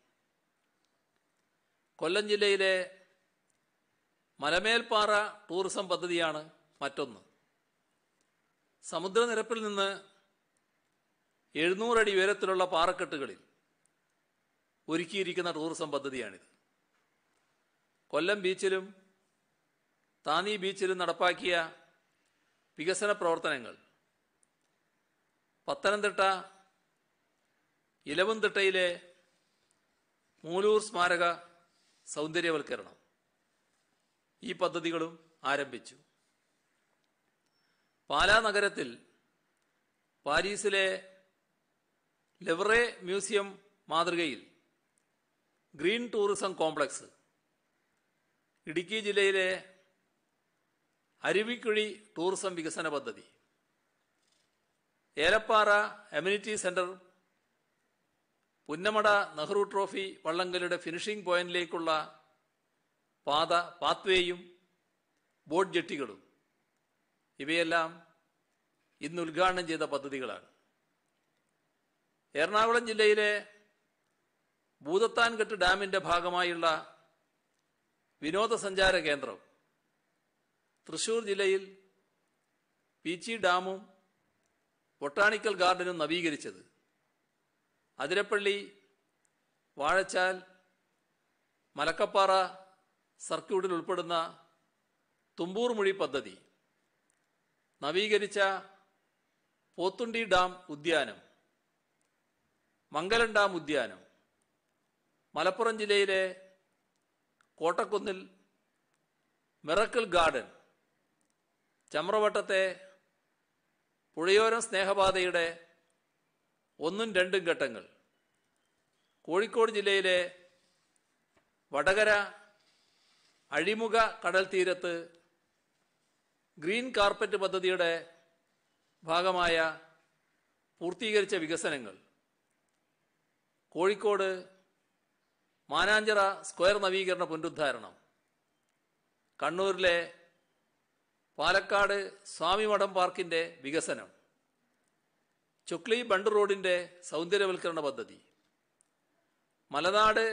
Speaker 1: കൊല്ലം ജില്ലയിലെ മലമേൽപ്പാറ ടൂറിസം പദ്ധതിയാണ് മറ്റൊന്ന് സമുദ്രനിരപ്പിൽ നിന്ന് എഴുന്നൂറടി ഉയരത്തിലുള്ള പാറക്കെട്ടുകളിൽ ഒരുക്കിയിരിക്കുന്ന ടൂറിസം പദ്ധതിയാണിത് കൊല്ലം ബീച്ചിലും താന്നി ബീച്ചിലും നടപ്പാക്കിയ വികസന പ്രവർത്തനങ്ങൾ പത്തനംതിട്ട ഇലവൻതിട്ടയിലെ മൂലൂർ സ്മാരക സൗന്ദര്യവൽക്കരണം ഈ പദ്ധതികളും ആരംഭിച്ചു പാലാ നഗരത്തിൽ പാരീസിലെ ലെവറെ മ്യൂസിയം മാതൃകയിൽ ഗ്രീൻ ടൂറിസം കോംപ്ലക്സ് ഇടുക്കി ജില്ലയിലെ അരുവിക്കുഴി ടൂറിസം വികസന പദ്ധതി Elappara amenity centre Punnamada Nehru trophy വള്ളംകളിയുടെ ഫിനിഷിംഗ് പോയിന്റിലേക്കുള്ള പാത പാത്വേയും ബോട്ട് ജെട്ടികളും ഇവയെല്ലാം ഇന്ന് ഉദ്ഘാടനം ചെയ്ത പദ്ധതികളാണ് എറണാകുളം ജില്ലയിലെ ഭൂതത്താൻകെട്ട് ഡാമിന്റെ ഭാഗമായുള്ള വിനോദസഞ്ചാര കേന്ദ്രം തൃശൂർ ജില്ലയിൽ പീച്ചി ഡാമും ബൊട്ടാണിക്കൽ ഗാർഡനും നവീകരിച്ചത് അതിരപ്പള്ളി വാഴച്ചാൽ മലക്കപ്പാറ സർക്യൂട്ടിൽ ഉൾപ്പെടുന്ന തുമ്പൂർമുഴി പദ്ധതി നവീകരിച്ച പോത്തുണ്ടി ഡാം ഉദ്യാനം മംഗലം ഡാം ഉദ്യാനം മലപ്പുറം ജില്ലയിലെ കോട്ടക്കുന്നിൽ മിറക്കിൾ ഗാർഡൻ ചമ്രവട്ടത്തെ പുഴയോരം സ്നേഹപാതയുടെ ഒന്നും രണ്ടും ഘട്ടങ്ങൾ കോഴിക്കോട് ജില്ലയിലെ വടകര അഴിമുഖ കടൽ തീരത്ത് ഗ്രീൻ കാർപ്പറ്റ് പദ്ധതിയുടെ ഭാഗമായ പൂർത്തീകരിച്ച വികസനങ്ങൾ കോഴിക്കോട് മാനാഞ്ചിറ സ്ക്വയർ നവീകരണ പുനരുദ്ധാരണം കണ്ണൂരിലെ പാലക്കാട് സ്വാമിമഠം പാർക്കിന്റെ വികസനം ചുക്ലി ബണ്ട് റോഡിന്റെ സൗന്ദര്യവൽക്കരണ പദ്ധതി Malanad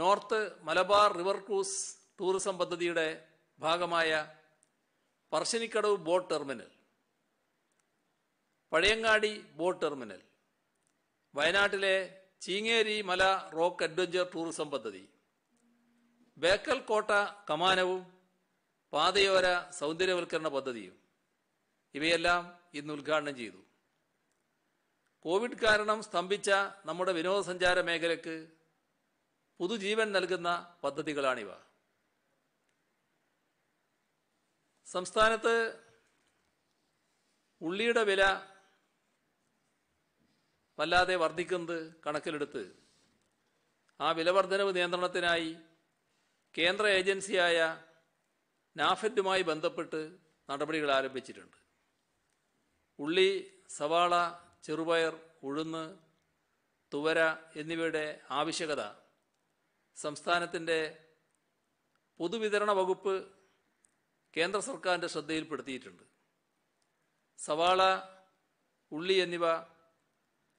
Speaker 1: north Malabar river cruise tourism പദ്ധതിയുടെ ഭാഗമായ Parassinikkadavu boat terminal Pazhayangadi boat terminal വയനാട്ടിലെ ചീങ്ങേരി മല റോക്ക് അഡ്വഞ്ചർ ടൂറിസം പദ്ധതി ബേക്കൽ കോട്ട കമാനവും പാതയോര സൗന്ദര്യവൽക്കരണ പദ്ധതിയും ഇവയെല്ലാം ഇന്ന് ഉദ്ഘാടനം ചെയ്തു കോവിഡ് കാരണം സ്തംഭിച്ച നമ്മുടെ വിനോദസഞ്ചാര മേഖലയ്ക്ക് പുതുജീവൻ നൽകുന്ന പദ്ധതികളാണിവ സംസ്ഥാനത്ത് ഉള്ളിയുടെ വില വല്ലാതെ വർദ്ധിക്കുന്നത് കണക്കിലെടുത്ത് ആ വിലവർദ്ധനവ് നിയന്ത്രണത്തിനായി കേന്ദ്ര ഏജൻസിയായ നാഫെറ്റുമായി ബന്ധപ്പെട്ട് നടപടികൾ ആരംഭിച്ചിട്ടുണ്ട് ഉള്ളി സവാള ചെറുപയർ ഉഴുന്ന് തുവര എന്നിവയുടെ ആവശ്യകത സംസ്ഥാനത്തിൻ്റെ പൊതുവിതരണ വകുപ്പ് കേന്ദ്ര സർക്കാരിൻ്റെ ശ്രദ്ധയിൽപ്പെടുത്തിയിട്ടുണ്ട് സവാള ഉള്ളി എന്നിവ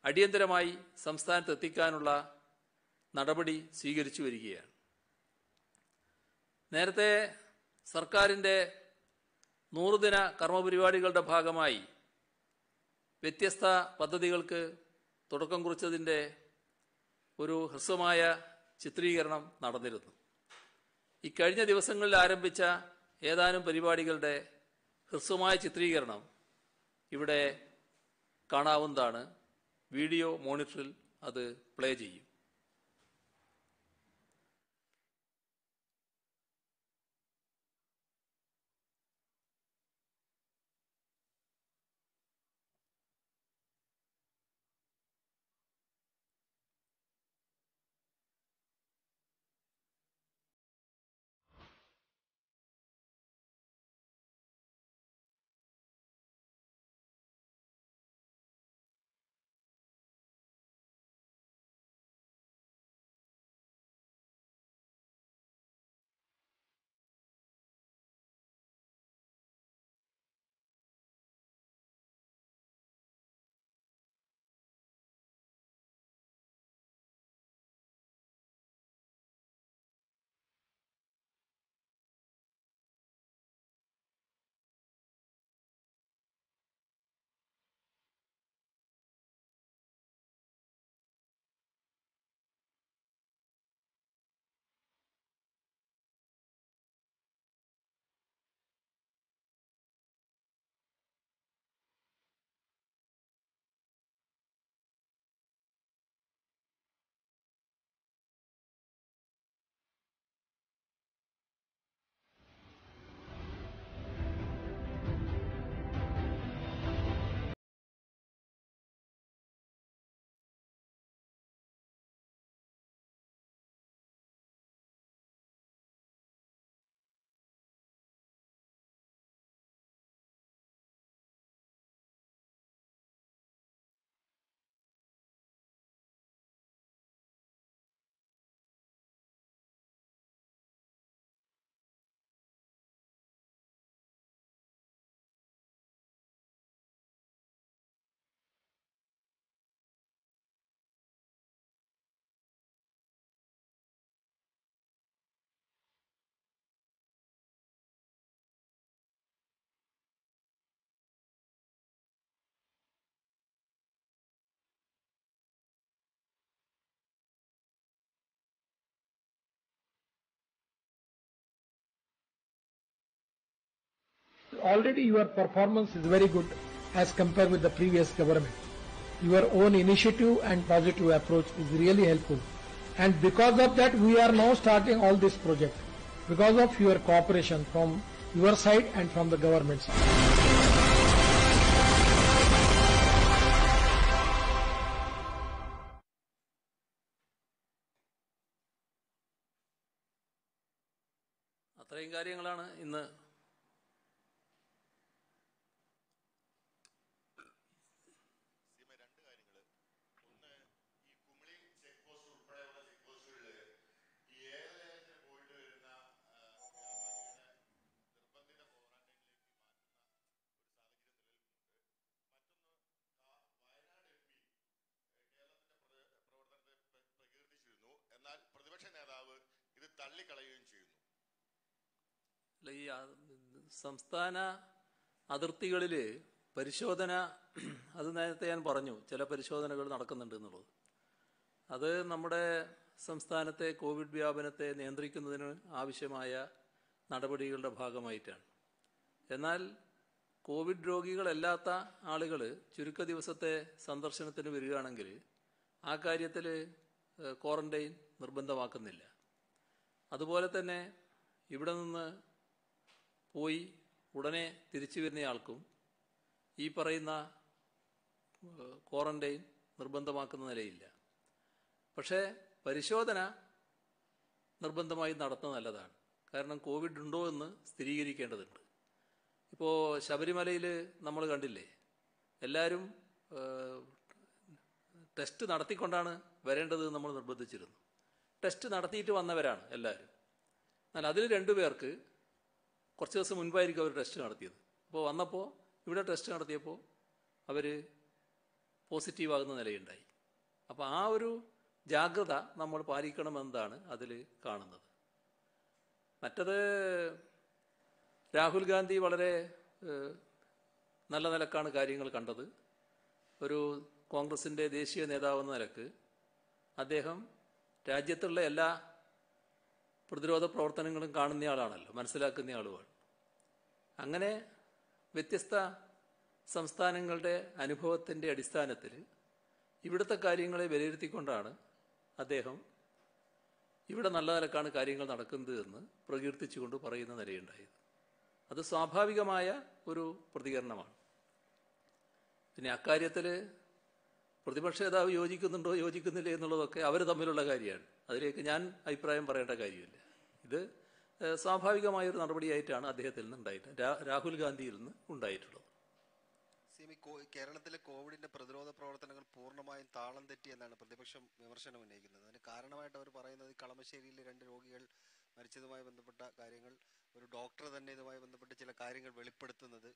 Speaker 1: അടിയന്തരമായി സംസ്ഥാനത്ത് എത്തിക്കാനുള്ള നടപടി സ്വീകരിച്ചു വരികയാണ് നേരത്തെ സർക്കാരിൻ്റെ നൂറുദിന കർമ്മപരിപാടികളുടെ ഭാഗമായി വ്യത്യസ്ത പദ്ധതികൾക്ക് തുടക്കം കുറിച്ചതിൻ്റെ ഒരു ഹ്രസ്വമായ ചിത്രീകരണം നടന്നിരുന്നു ഇക്കഴിഞ്ഞ ദിവസങ്ങളിൽ ആരംഭിച്ച ഏതാനും പരിപാടികളുടെ ഹ്രസ്വമായ ചിത്രീകരണം ഇവിടെ കാണാവുന്നതാണ് വീഡിയോ മോണിറ്ററിൽ അത് പ്ലേ ചെയ്യും already your performance is very good as compared with the previous government. Your
Speaker 2: own initiative and positive approach is really helpful. And because of that, we are now starting all this project because of your cooperation from your side and from the
Speaker 1: government side. അത്രയും കാര്യങ്ങളാണ് ഇന്ന് സംസ്ഥാന അതിർത്തികളിൽ പരിശോധന അത് നേരത്തെ ഞാൻ പറഞ്ഞു ചില പരിശോധനകൾ നടക്കുന്നുണ്ട് എന്നുള്ളത് അത് നമ്മുടെ സംസ്ഥാനത്തെ കോവിഡ് വ്യാപനത്തെ നിയന്ത്രിക്കുന്നതിന് ആവശ്യമായ നടപടികളുടെ ഭാഗമായിട്ടാണ് എന്നാൽ കോവിഡ് രോഗികളല്ലാത്ത ആളുകൾ ചുരുക്ക ദിവസത്തെ സന്ദർശനത്തിന് വരികയാണെങ്കിൽ ആ കാര്യത്തിൽ ക്വാറന്റൈൻ നിർബന്ധമാക്കുന്നില്ല അതുപോലെ തന്നെ ഇവിടെ നിന്ന് പോയി ഉടനെ തിരിച്ചു വരുന്നയാൾക്കും ഈ പറയുന്ന ക്വാറന്റൈൻ നിർബന്ധമാക്കുന്ന നിലയില്ല പക്ഷേ പരിശോധന നിർബന്ധമായി നടത്തുന്ന നല്ലതാണ് കാരണം കോവിഡ് ഉണ്ടോ എന്ന് സ്ഥിരീകരിക്കേണ്ടതുണ്ട് ഇപ്പോൾ ശബരിമലയിൽ നമ്മൾ കണ്ടില്ലേ എല്ലാവരും ടെസ്റ്റ് നടത്തിക്കൊണ്ടാണ് വരേണ്ടത് നമ്മൾ നിർബന്ധിച്ചിരുന്നു ടെസ്റ്റ് നടത്തിയിട്ട് വന്നവരാണ് എല്ലാവരും എന്നാൽ അതിൽ രണ്ടു പേർക്ക് കുറച്ച് ദിവസം മുൻപായിരിക്കും അവർ ടെസ്റ്റ് നടത്തിയത് അപ്പോൾ വന്നപ്പോൾ ഇവിടെ ടെസ്റ്റ് നടത്തിയപ്പോൾ അവർ പോസിറ്റീവാകുന്ന നിലയുണ്ടായി അപ്പോൾ ആ ഒരു ജാഗ്രത നമ്മൾ പാലിക്കണമെന്നതാണ് അതിൽ കാണുന്നത് മറ്റത് രാഹുൽ ഗാന്ധി വളരെ നല്ല നിലക്കാണ് കാര്യങ്ങൾ കണ്ടത് ഒരു കോൺഗ്രസിൻ്റെ ദേശീയ നേതാവെന്ന നിലക്ക് അദ്ദേഹം രാജ്യത്തുള്ള എല്ലാ പ്രതിരോധ പ്രവർത്തനങ്ങളും കാണുന്നയാളാണല്ലോ മനസ്സിലാക്കുന്ന ആളുമാണ് അങ്ങനെ വ്യത്യസ്ത സംസ്ഥാനങ്ങളുടെ അനുഭവത്തിൻ്റെ അടിസ്ഥാനത്തിൽ ഇവിടുത്തെ കാര്യങ്ങളെ വിലയിരുത്തിക്കൊണ്ടാണ് അദ്ദേഹം ഇവിടെ നല്ല നിലക്കാണ് കാര്യങ്ങൾ നടക്കുന്നത് എന്ന് പ്രകീർത്തിച്ചുകൊണ്ട് പറയുന്ന നിലയുണ്ടായത് അത് സ്വാഭാവികമായ ഒരു പ്രതികരണമാണ് പിന്നെ അക്കാര്യത്തിൽ പ്രതിപക്ഷ നേതാവ് യോജിക്കുന്നുണ്ടോ യോജിക്കുന്നില്ലേ എന്നുള്ളതൊക്കെ അവർ തമ്മിലുള്ള കാര്യമാണ് അതിലേക്ക് ഞാൻ അഭിപ്രായം പറയേണ്ട കാര്യമില്ല ഇത് സ്വാഭാവികമായൊരു നടപടിയായിട്ടാണ് അദ്ദേഹത്തിൽ നിന്ന് ഉണ്ടായിട്ട് രാഹുൽ ഗാന്ധിയിൽ നിന്ന് ഉണ്ടായിട്ടുള്ളത്
Speaker 2: കേരളത്തിലെ കോവിഡിന്റെ പ്രതിരോധ പ്രവർത്തനങ്ങൾ പൂർണ്ണമായും താളം തെറ്റി എന്നാണ് പ്രതിപക്ഷം വിമർശനം ഉന്നയിക്കുന്നത് അതിന് കാരണമായിട്ട് അവർ പറയുന്നത് കളമശ്ശേരിയിലെ രണ്ട് രോഗികൾ മരിച്ചതുമായി ബന്ധപ്പെട്ട കാര്യങ്ങൾ ഒരു ഡോക്ടർ തന്നെ ഇതുമായി ബന്ധപ്പെട്ട് ചില കാര്യങ്ങൾ വെളിപ്പെടുത്തുന്നത്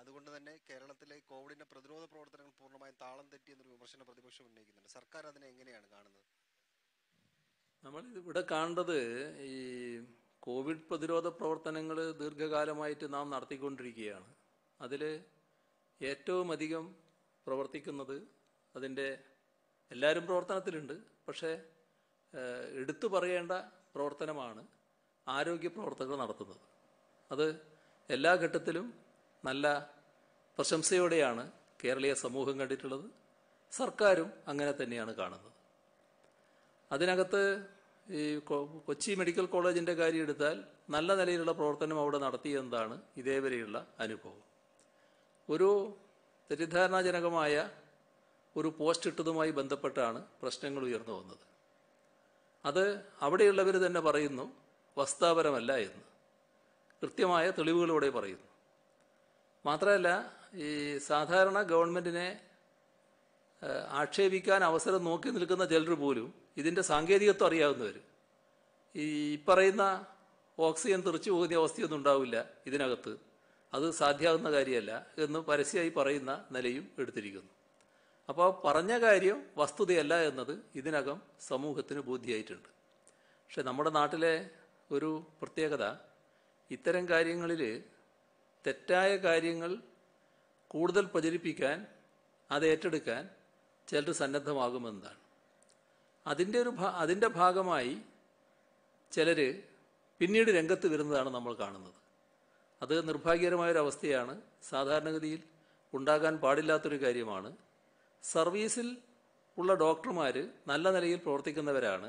Speaker 2: അതുകൊണ്ട് തന്നെ കേരളത്തിലെ കോവിഡിന്റെ പ്രതിരോധ പ്രവർത്തനങ്ങൾ പൂർണ്ണമായും താളം തെറ്റി എന്നൊരു വിമർശനം പ്രതിപക്ഷം ഉന്നയിക്കുന്നുണ്ട് സർക്കാർ അതിനെ എങ്ങനെയാണ് കാണുന്നത്
Speaker 1: നമ്മൾ ഇവിടെ കാണേണ്ടത് ഈ കോവിഡ് പ്രതിരോധ പ്രവർത്തനങ്ങൾ ദീർഘകാലമായിട്ട് നാം നടത്തിക്കൊണ്ടിരിക്കുകയാണ് അതിൽ ഏറ്റവും അധികം പ്രവർത്തിക്കുന്നത് അതിൻ്റെ എല്ലാവരും പ്രവർത്തനത്തിലുണ്ട് പക്ഷേ എടുത്തു പറയേണ്ട പ്രവർത്തനമാണ് ആരോഗ്യ പ്രവർത്തകർ നടത്തുന്നത് അത് എല്ലാ ഘട്ടത്തിലും നല്ല പ്രശംസയോടെയാണ് കേരളീയ സമൂഹം കണ്ടിട്ടുള്ളത് സർക്കാരും അങ്ങനെ തന്നെയാണ് കാണുന്നത് അതിനകത്ത് ഈ കൊച്ചി മെഡിക്കൽ കോളേജിന്റെ കാര്യം എടുത്താൽ നല്ല നിലയിലുള്ള പ്രവർത്തനം അവിടെ നടത്തിയതാണ് ഇതേവരെയുള്ള അനുഭവം ഒരു തെറ്റിദ്ധാരണാജനകമായ ഒരു പോസ്റ്റ് ഇട്ടതുമായി ബന്ധപ്പെട്ടാണ് പ്രശ്നങ്ങൾ ഉയർന്നു വന്നത് അത് അവിടെയുള്ളവർ തന്നെ പറയുന്നു വസ്താപരമല്ല എന്ന് കൃത്യമായ തെളിവുകളിലൂടെ പറയുന്നു മാത്രമല്ല ഈ സാധാരണ ഗവൺമെൻറ്റിനെ ആക്ഷേപിക്കാൻ അവസരം നോക്കി നിൽക്കുന്ന ചിലർ പോലും ഇതിൻ്റെ സാങ്കേതികത്വം അറിയാവുന്നവർ ഈ പറയുന്ന ഓക്സിജൻ തെറിച്ചു പോകുന്ന അവസ്ഥയൊന്നും ഉണ്ടാവില്ല ഇതിനകത്ത് അത് സാധ്യമാകുന്ന കാര്യമല്ല എന്ന് പരസ്യമായി പറയുന്ന നിലയും എടുത്തിരിക്കുന്നു അപ്പോൾ പറഞ്ഞ കാര്യം വസ്തുതയല്ല എന്നത് ഇതിനകം സമൂഹത്തിന് ബോധ്യമായിട്ടുണ്ട് പക്ഷെ നമ്മുടെ നാട്ടിലെ ഒരു പ്രത്യേകത ഇത്തരം കാര്യങ്ങളിൽ തെറ്റായ കാര്യങ്ങൾ കൂടുതൽ പ്രചരിപ്പിക്കാൻ അത് ഏറ്റെടുക്കാൻ ചിലർ സന്നദ്ധമാകുമെന്നതാണ് അതിൻ്റെ ഒരു അതിൻ്റെ ഭാഗമായി ചിലർ പിന്നീട് രംഗത്ത് വരുന്നതാണ് നമ്മൾ കാണുന്നത് അത് അവസ്ഥയാണ് സാധാരണഗതിയിൽ ഉണ്ടാകാൻ പാടില്ലാത്തൊരു കാര്യമാണ് സർവീസിൽ ഉള്ള ഡോക്ടർമാർ നല്ല നിലയിൽ പ്രവർത്തിക്കുന്നവരാണ്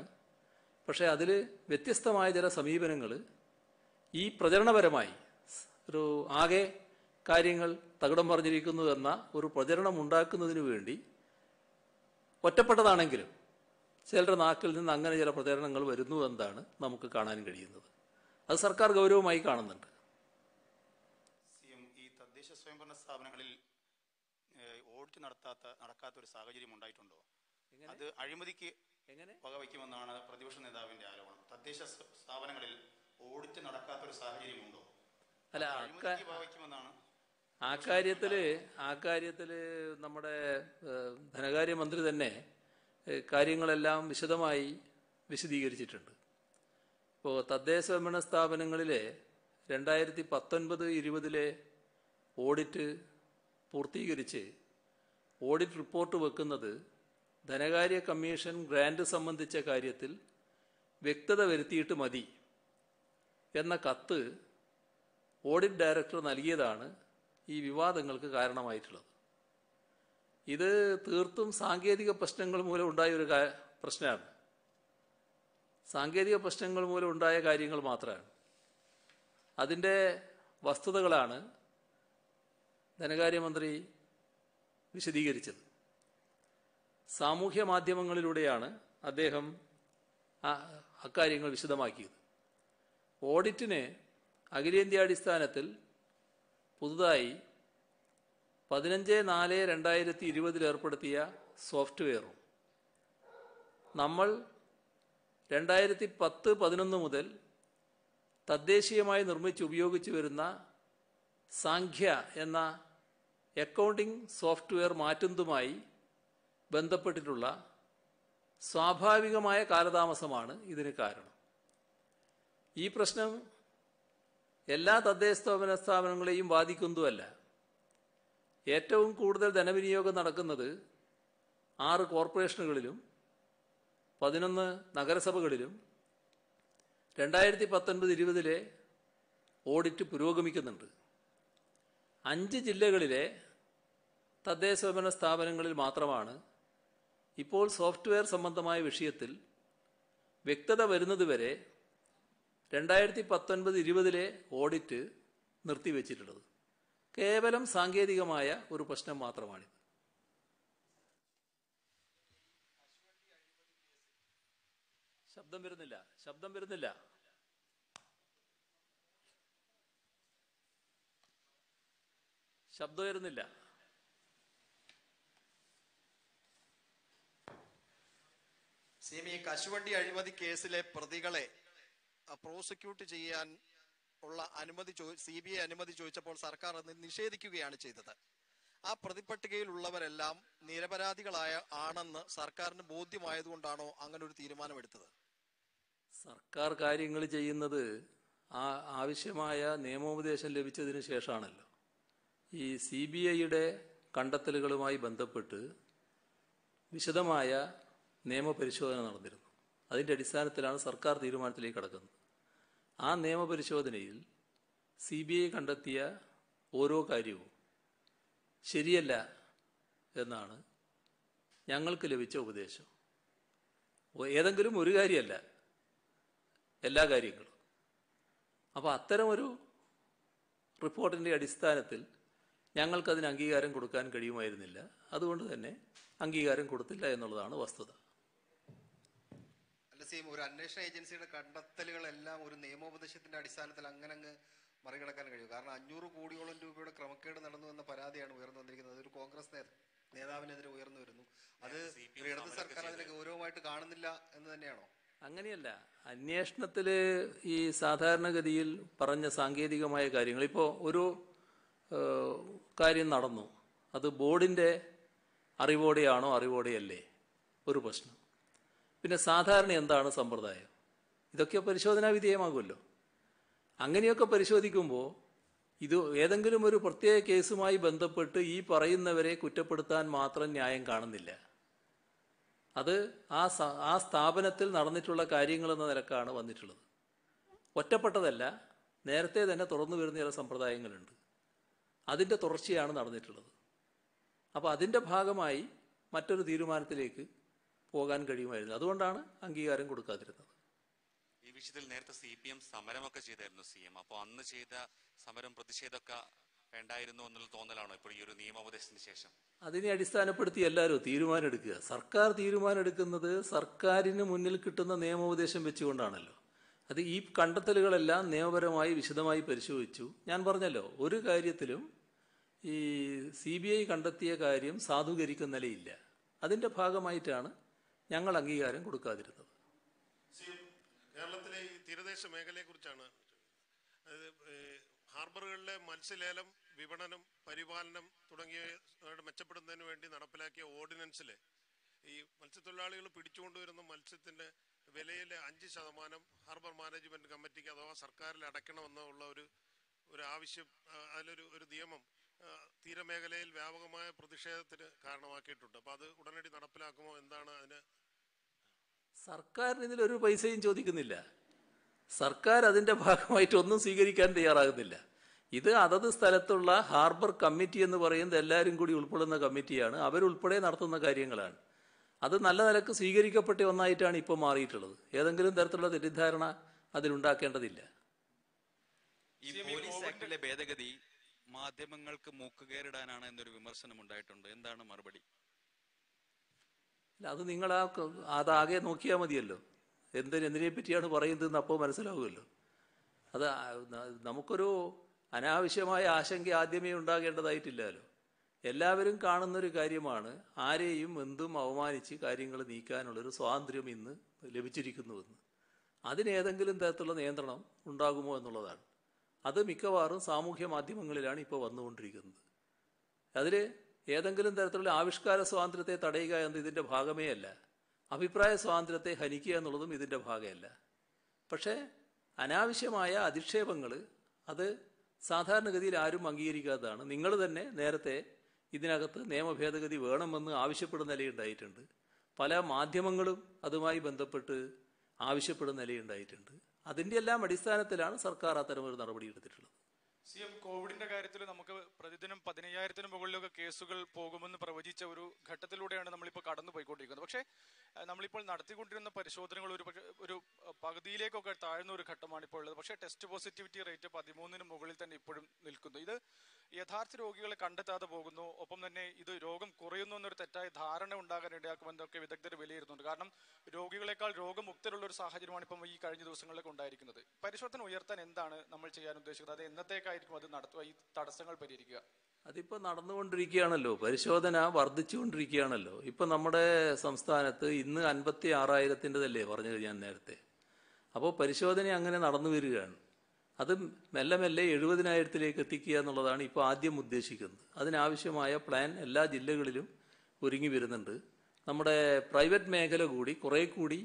Speaker 1: പക്ഷേ അതിൽ വ്യത്യസ്തമായ ചില സമീപനങ്ങൾ ഈ പ്രചരണപരമായി ഒരു ആകെ കാര്യങ്ങൾ തകിടം പറഞ്ഞിരിക്കുന്നു എന്ന ഒരു പ്രചരണം ഉണ്ടാക്കുന്നതിന് വേണ്ടി ഒറ്റപ്പെട്ടതാണെങ്കിലും ചിലരുടെ നാക്കിൽ നിന്ന് അങ്ങനെ ചില പ്രചരണങ്ങൾ വരുന്നു എന്നാണ് നമുക്ക് കാണാൻ കഴിയുന്നത് അത് സർക്കാർ ഗൗരവമായി കാണുന്നുണ്ട്
Speaker 2: ഈ തദ്ദേശ സ്വയംഭരണ സ്ഥാപനങ്ങളിൽ ഓഡിറ്റ് നടത്താത്ത നടക്കാത്ത ഒരു സാഹചര്യം ഉണ്ടായിട്ടുണ്ടോ അത് അഴിമതിക്ക് എങ്ങനെ വകവയ്ക്കുമെന്നാണ് പ്രതിപക്ഷ നേതാവിന്റെ ആരോപണം തദ്ദേശ സ്ഥാപനങ്ങളിൽ ഓഡിറ്റ് ഒരു സാഹചര്യമുണ്ടോ അല്ല
Speaker 1: വകവയ്ക്കുമെന്നാണ് ആ കാര്യത്തില് ആ കാര്യത്തില് നമ്മുടെ ധനകാര്യമന്ത്രി തന്നെ കാര്യങ്ങളെല്ലാം വിശദമായി വിശദീകരിച്ചിട്ടുണ്ട് ഇപ്പോൾ തദ്ദേശ ഭരണ സ്ഥാപനങ്ങളിലെ രണ്ടായിരത്തി പത്തൊൻപത് ഇരുപതിലെ ഓഡിറ്റ് പൂർത്തീകരിച്ച് ഓഡിറ്റ് റിപ്പോർട്ട് വെക്കുന്നത് ധനകാര്യ കമ്മീഷൻ ഗ്രാൻഡ് സംബന്ധിച്ച കാര്യത്തിൽ വ്യക്തത വരുത്തിയിട്ട് മതി എന്ന കത്ത് ഓഡിറ്റ് ഡയറക്ടർ നൽകിയതാണ് ഈ വിവാദങ്ങൾക്ക് കാരണമായിട്ടുള്ളത് ഇത് തീർത്തും സാങ്കേതിക പ്രശ്നങ്ങൾ മൂലം ഉണ്ടായ ഒരു പ്രശ്നമാണ് സാങ്കേതിക പ്രശ്നങ്ങൾ മൂലം ഉണ്ടായ കാര്യങ്ങൾ മാത്രമാണ് അതിൻ്റെ വസ്തുതകളാണ് ധനകാര്യമന്ത്രി വിശദീകരിച്ചത് സാമൂഹ്യ മാധ്യമങ്ങളിലൂടെയാണ് അദ്ദേഹം അക്കാര്യങ്ങൾ വിശദമാക്കിയത് ഓഡിറ്റിന് അഖിലേന്ത്യാടിസ്ഥാനത്തിൽ പുതുതായി പതിനഞ്ച് നാല് രണ്ടായിരത്തി ഇരുപതിൽ ഏർപ്പെടുത്തിയ സോഫ്റ്റ്വെയറും നമ്മൾ രണ്ടായിരത്തി പത്ത് പതിനൊന്ന് മുതൽ തദ്ദേശീയമായി നിർമ്മിച്ച് ഉപയോഗിച്ചു വരുന്ന സാഖ്യ എന്ന അക്കൗണ്ടിംഗ് സോഫ്റ്റ്വെയർ മാറ്റുന്നതുമായി ബന്ധപ്പെട്ടിട്ടുള്ള സ്വാഭാവികമായ കാലതാമസമാണ് ഇതിന് കാരണം ഈ പ്രശ്നം എല്ലാ തദ്ദേശ സ്ഥാപന സ്ഥാപനങ്ങളെയും ബാധിക്കുന്നതുമല്ല ഏറ്റവും കൂടുതൽ ധനവിനിയോഗം നടക്കുന്നത് ആറ് കോർപ്പറേഷനുകളിലും പതിനൊന്ന് നഗരസഭകളിലും രണ്ടായിരത്തി പത്തൊൻപത് ഇരുപതിലെ ഓഡിറ്റ് പുരോഗമിക്കുന്നുണ്ട് അഞ്ച് ജില്ലകളിലെ തദ്ദേശ സ്ഥാപനങ്ങളിൽ മാത്രമാണ് ഇപ്പോൾ സോഫ്റ്റ്വെയർ സംബന്ധമായ വിഷയത്തിൽ വ്യക്തത വരുന്നതുവരെ രണ്ടായിരത്തി പത്തൊൻപത് ഇരുപതിലെ ഓഡിറ്റ് നിർത്തിവെച്ചിട്ടുള്ളത് കേവലം സാങ്കേതികമായ ഒരു പ്രശ്നം മാത്രമാണിത് ശബ്ദം വരുന്നില്ല ശബ്ദം വരുന്നില്ല ശബ്ദം വരുന്നില്ല
Speaker 2: സിമി കശുവണ്ടി അഴിമതി കേസിലെ പ്രതികളെ പ്രോസിക്യൂട്ട് ചെയ്യാൻ ഉള്ള അനുമതി സി ബി ഐ അനുമതി ചോദിച്ചപ്പോൾ സർക്കാർ അത് നിഷേധിക്കുകയാണ് ചെയ്തത് ആ പ്രതിപട്ടികയിലുള്ളവരെല്ലാം നിരപരാധികളായ ആണെന്ന് സർക്കാരിന് ബോധ്യമായതുകൊണ്ടാണോ അങ്ങനെ ഒരു തീരുമാനമെടുത്തത്
Speaker 1: സർക്കാർ കാര്യങ്ങൾ ചെയ്യുന്നത് ആ ആവശ്യമായ നിയമോപദേശം ലഭിച്ചതിന് ശേഷമാണല്ലോ ഈ സി ബി ഐയുടെ കണ്ടെത്തലുകളുമായി ബന്ധപ്പെട്ട് വിശദമായ നിയമപരിശോധന നടന്നിരുന്നു അതിൻ്റെ അടിസ്ഥാനത്തിലാണ് സർക്കാർ തീരുമാനത്തിലേക്ക് കടക്കുന്നത് ആ നിയമപരിശോധനയിൽ സി ബി ഐ കണ്ടെത്തിയ ഓരോ കാര്യവും ശരിയല്ല എന്നാണ് ഞങ്ങൾക്ക് ലഭിച്ച ഉപദേശം ഏതെങ്കിലും ഒരു കാര്യമല്ല എല്ലാ കാര്യങ്ങളും അപ്പോൾ അത്തരമൊരു റിപ്പോർട്ടിൻ്റെ അടിസ്ഥാനത്തിൽ ഞങ്ങൾക്കതിന് അംഗീകാരം കൊടുക്കാൻ കഴിയുമായിരുന്നില്ല അതുകൊണ്ട് തന്നെ അംഗീകാരം കൊടുത്തില്ല എന്നുള്ളതാണ് വസ്തുത
Speaker 2: തീർച്ചയായും ഒരു അന്വേഷണ ഏജൻസിയുടെ കണ്ടെത്തലുകളെല്ലാം ഒരു നിയമോപദേശത്തിന്റെ അടിസ്ഥാനത്തിൽ അങ്ങനെ അങ്ങ് മറികടക്കാൻ കഴിയും കാരണം അഞ്ഞൂറ് കോടിയോളം രൂപയുടെ ക്രമക്കേട് നടന്നു എന്ന പരാതിയാണ് ഉയർന്നു വന്നിരിക്കുന്നത് അതൊരു കോൺഗ്രസ് നേതാവിനെതിരെ ഉയർന്നു വരുന്നു അത് ഇടത് സർക്കാർ അതിനെ ഗൗരവമായിട്ട് കാണുന്നില്ല എന്ന് തന്നെയാണോ
Speaker 1: അങ്ങനെയല്ല അന്വേഷണത്തില് ഈ സാധാരണഗതിയിൽ പറഞ്ഞ സാങ്കേതികമായ കാര്യങ്ങൾ ഇപ്പോൾ ഒരു കാര്യം നടന്നു അത് ബോർഡിന്റെ അറിവോടെയാണോ അറിവോടെയല്ലേ ഒരു പ്രശ്നം പിന്നെ സാധാരണ എന്താണ് സമ്പ്രദായം ഇതൊക്കെ പരിശോധനാ വിധേയമാകുമല്ലോ അങ്ങനെയൊക്കെ പരിശോധിക്കുമ്പോൾ ഇത് ഏതെങ്കിലും ഒരു പ്രത്യേക കേസുമായി ബന്ധപ്പെട്ട് ഈ പറയുന്നവരെ കുറ്റപ്പെടുത്താൻ മാത്രം ന്യായം കാണുന്നില്ല അത് ആ ആ സ്ഥാപനത്തിൽ നടന്നിട്ടുള്ള കാര്യങ്ങൾ എന്ന നിലക്കാണ് വന്നിട്ടുള്ളത് ഒറ്റപ്പെട്ടതല്ല നേരത്തെ തന്നെ തുറന്നു വരുന്ന ചില സമ്പ്രദായങ്ങളുണ്ട് അതിൻ്റെ തുടർച്ചയാണ് നടന്നിട്ടുള്ളത് അപ്പോൾ അതിൻ്റെ ഭാഗമായി മറ്റൊരു തീരുമാനത്തിലേക്ക് പോകാൻ കഴിയുമായിരുന്നു അതുകൊണ്ടാണ് അംഗീകാരം കൊടുക്കാതിരുന്നത് ഈ വിഷയത്തിൽ
Speaker 2: നേരത്തെ സി പി എം സമരമൊക്കെ ചെയ്തായിരുന്നു സി എം അപ്പോൾ അന്ന് ചെയ്ത സമരം പ്രതിഷേധമൊക്കെ വേണ്ടായിരുന്നു
Speaker 1: എന്നുള്ള തോന്നലാണോ ഇപ്പോൾ ഈ ഒരു നിയമോപദേശത്തിന് ശേഷം അതിനെ അടിസ്ഥാനപ്പെടുത്തി എല്ലാവരും തീരുമാനം എടുക്കുക സർക്കാർ തീരുമാനമെടുക്കുന്നത് എടുക്കുന്നത് സർക്കാരിന് മുന്നിൽ കിട്ടുന്ന നിയമോപദേശം വെച്ചുകൊണ്ടാണല്ലോ അത് ഈ കണ്ടെത്തലുകളെല്ലാം നിയമപരമായി വിശദമായി പരിശോധിച്ചു ഞാൻ പറഞ്ഞല്ലോ ഒരു കാര്യത്തിലും ഈ സി ബി ഐ കണ്ടെത്തിയ കാര്യം സാധൂകരിക്കുന്ന നിലയില്ല അതിൻ്റെ ഭാഗമായിട്ടാണ് ഞങ്ങൾ അംഗീകാരം കൊടുക്കാതിരുന്നത്
Speaker 2: കേരളത്തിലെ ഈ തീരദേശ മേഖലയെക്കുറിച്ചാണ് ഹാർബറുകളിലെ മത്സ്യലേലം വിപണനം പരിപാലനം തുടങ്ങിയ മെച്ചപ്പെടുന്നതിന് വേണ്ടി നടപ്പിലാക്കിയ ഓർഡിനൻസിലെ ഈ മത്സ്യത്തൊഴിലാളികൾ പിടിച്ചുകൊണ്ടുവരുന്ന മത്സ്യത്തിന്റെ വിലയിലെ അഞ്ച് ശതമാനം ഹാർബർ മാനേജ്മെന്റ് കമ്മിറ്റിക്ക് അഥവാ സർക്കാരിൽ അടയ്ക്കണമെന്നുള്ള ഒരു ഒരു ആവശ്യം അതിലൊരു ഒരു നിയമം തീരമേഖലയിൽ വ്യാപകമായ പ്രതിഷേധത്തിന് കാരണമാക്കിയിട്ടുണ്ട്
Speaker 1: അപ്പോൾ അത് ഉടനടി നടപ്പിലാക്കുമോ എന്താണ് അതിന് സർക്കാരിന് ഇതിലൊരു പൈസയും ചോദിക്കുന്നില്ല സർക്കാർ അതിന്റെ ഭാഗമായിട്ട് ഒന്നും സ്വീകരിക്കാൻ തയ്യാറാകുന്നില്ല ഇത് അതത് സ്ഥലത്തുള്ള ഹാർബർ കമ്മിറ്റി എന്ന് പറയുന്നത് എല്ലാവരും കൂടി ഉൾപ്പെടുന്ന കമ്മിറ്റിയാണ് അവരുൾപ്പെടെ നടത്തുന്ന കാര്യങ്ങളാണ് അത് നല്ല നിലക്ക് സ്വീകരിക്കപ്പെട്ട ഒന്നായിട്ടാണ് ഇപ്പോൾ മാറിയിട്ടുള്ളത് ഏതെങ്കിലും തരത്തിലുള്ള തെറ്റിദ്ധാരണ അതിലുണ്ടാക്കേണ്ടതില്ല ഈ പോലീസ് ആക്ടിലെ ഭേദഗതി മാധ്യമങ്ങൾക്ക്
Speaker 2: മൂക്കുകേറിടാനാണ് എന്നൊരു വിമർശനം ഉണ്ടായിട്ടുണ്ട് എന്താണ് മറുപടി
Speaker 1: അത് നിങ്ങൾ ആ അതാകെ നോക്കിയാൽ മതിയല്ലോ എന്തിനെന്തിനെ പറ്റിയാണ് പറയുന്നത് എന്ന് അപ്പോൾ മനസ്സിലാവുമല്ലോ അത് നമുക്കൊരു അനാവശ്യമായ ആശങ്ക ആദ്യമേ ഉണ്ടാകേണ്ടതായിട്ടില്ലല്ലോ എല്ലാവരും കാണുന്നൊരു കാര്യമാണ് ആരെയും എന്തും അവമാനിച്ച് കാര്യങ്ങൾ നീക്കാനുള്ളൊരു സ്വാതന്ത്ര്യം ഇന്ന് ലഭിച്ചിരിക്കുന്നുവെന്ന് അതിനേതെങ്കിലും തരത്തിലുള്ള നിയന്ത്രണം ഉണ്ടാകുമോ എന്നുള്ളതാണ് അത് മിക്കവാറും സാമൂഹ്യ മാധ്യമങ്ങളിലാണ് ഇപ്പോൾ വന്നുകൊണ്ടിരിക്കുന്നത് അതിൽ ഏതെങ്കിലും തരത്തിലുള്ള ആവിഷ്കാര സ്വാതന്ത്ര്യത്തെ തടയുക എന്നത് ഇതിൻ്റെ ഭാഗമേ അല്ല അഭിപ്രായ സ്വാതന്ത്ര്യത്തെ ഹനിക്കുക എന്നുള്ളതും ഇതിൻ്റെ ഭാഗമല്ല പക്ഷേ അനാവശ്യമായ അധിക്ഷേപങ്ങൾ അത് സാധാരണഗതിയിൽ ആരും അംഗീകരിക്കാത്തതാണ് നിങ്ങൾ തന്നെ നേരത്തെ ഇതിനകത്ത് നിയമഭേദഗതി വേണമെന്ന് ആവശ്യപ്പെടുന്ന നിലയുണ്ടായിട്ടുണ്ട് പല മാധ്യമങ്ങളും അതുമായി ബന്ധപ്പെട്ട് ആവശ്യപ്പെടുന്ന നിലയുണ്ടായിട്ടുണ്ട് അതിൻ്റെ എല്ലാം അടിസ്ഥാനത്തിലാണ് സർക്കാർ അത്തരമൊരു നടപടി എടുത്തിട്ടുള്ളത്
Speaker 2: സി എം കോവിഡിന്റെ കാര്യത്തിൽ നമുക്ക് പ്രതിദിനം പതിനയ്യായിരത്തിന് മുകളിലൊക്കെ കേസുകൾ പോകുമെന്ന് പ്രവചിച്ച ഒരു ഘട്ടത്തിലൂടെയാണ് നമ്മളിപ്പോൾ കടന്നു പോയിക്കൊണ്ടിരിക്കുന്നത് പക്ഷേ നമ്മളിപ്പോൾ നടത്തിക്കൊണ്ടിരുന്ന പരിശോധനകൾ ഒരു ഒരു പകുതിയിലേക്കൊക്കെ താഴ്ന്ന ഒരു ഘട്ടമാണ് ഇപ്പോൾ ഉള്ളത് പക്ഷേ ടെസ്റ്റ് പോസിറ്റിവിറ്റി റേറ്റ് പതിമൂന്നിന് മുകളിൽ തന്നെ ഇപ്പോഴും നിൽക്കുന്നു ഇത് യഥാർത്ഥ രോഗികളെ കണ്ടെത്താതെ പോകുന്നു ഒപ്പം തന്നെ ഇത് രോഗം കുറയുന്നു എന്നൊരു തെറ്റായ ധാരണ ഉണ്ടാകാൻ ഇടയാക്കുമെന്നൊക്കെ വിദഗ്ധർ വിലയിരുത്തുന്നുണ്ട് കാരണം രോഗികളെക്കാൾ രോഗമുക്തരുള്ള ഒരു സാഹചര്യമാണ് ഇപ്പം ഈ കഴിഞ്ഞ ദിവസങ്ങളിലൊക്കെ ഉണ്ടായിരിക്കുന്നത് പരിശോധന ഉയർത്താൻ എന്താണ് നമ്മൾ ചെയ്യാൻ ഉദ്ദേശിക്കുന്നത് അത് എന്നത്തേക്ക് ആയിരിക്കും അത് നടത്തുക ഈ തടസ്സങ്ങൾ പരിഹരിക്കുക
Speaker 1: അതിപ്പോ നടന്നുകൊണ്ടിരിക്കുകയാണല്ലോ പരിശോധന വർദ്ധിച്ചുകൊണ്ടിരിക്കുകയാണല്ലോ ഇപ്പൊ നമ്മുടെ സംസ്ഥാനത്ത് ഇന്ന് അൻപത്തി ആറായിരത്തിൻ്റെതല്ലേ പറഞ്ഞത് ഞാൻ നേരത്തെ അപ്പോൾ പരിശോധന അങ്ങനെ നടന്നു വരികയാണ് അത് മെല്ലെ മെല്ലെ എഴുപതിനായിരത്തിലേക്ക് എത്തിക്കുക എന്നുള്ളതാണ് ഇപ്പോൾ ആദ്യം ഉദ്ദേശിക്കുന്നത് അതിനാവശ്യമായ പ്ലാൻ എല്ലാ ജില്ലകളിലും ഒരുങ്ങി വരുന്നുണ്ട് നമ്മുടെ പ്രൈവറ്റ് മേഖല കൂടി കുറേ കൂടി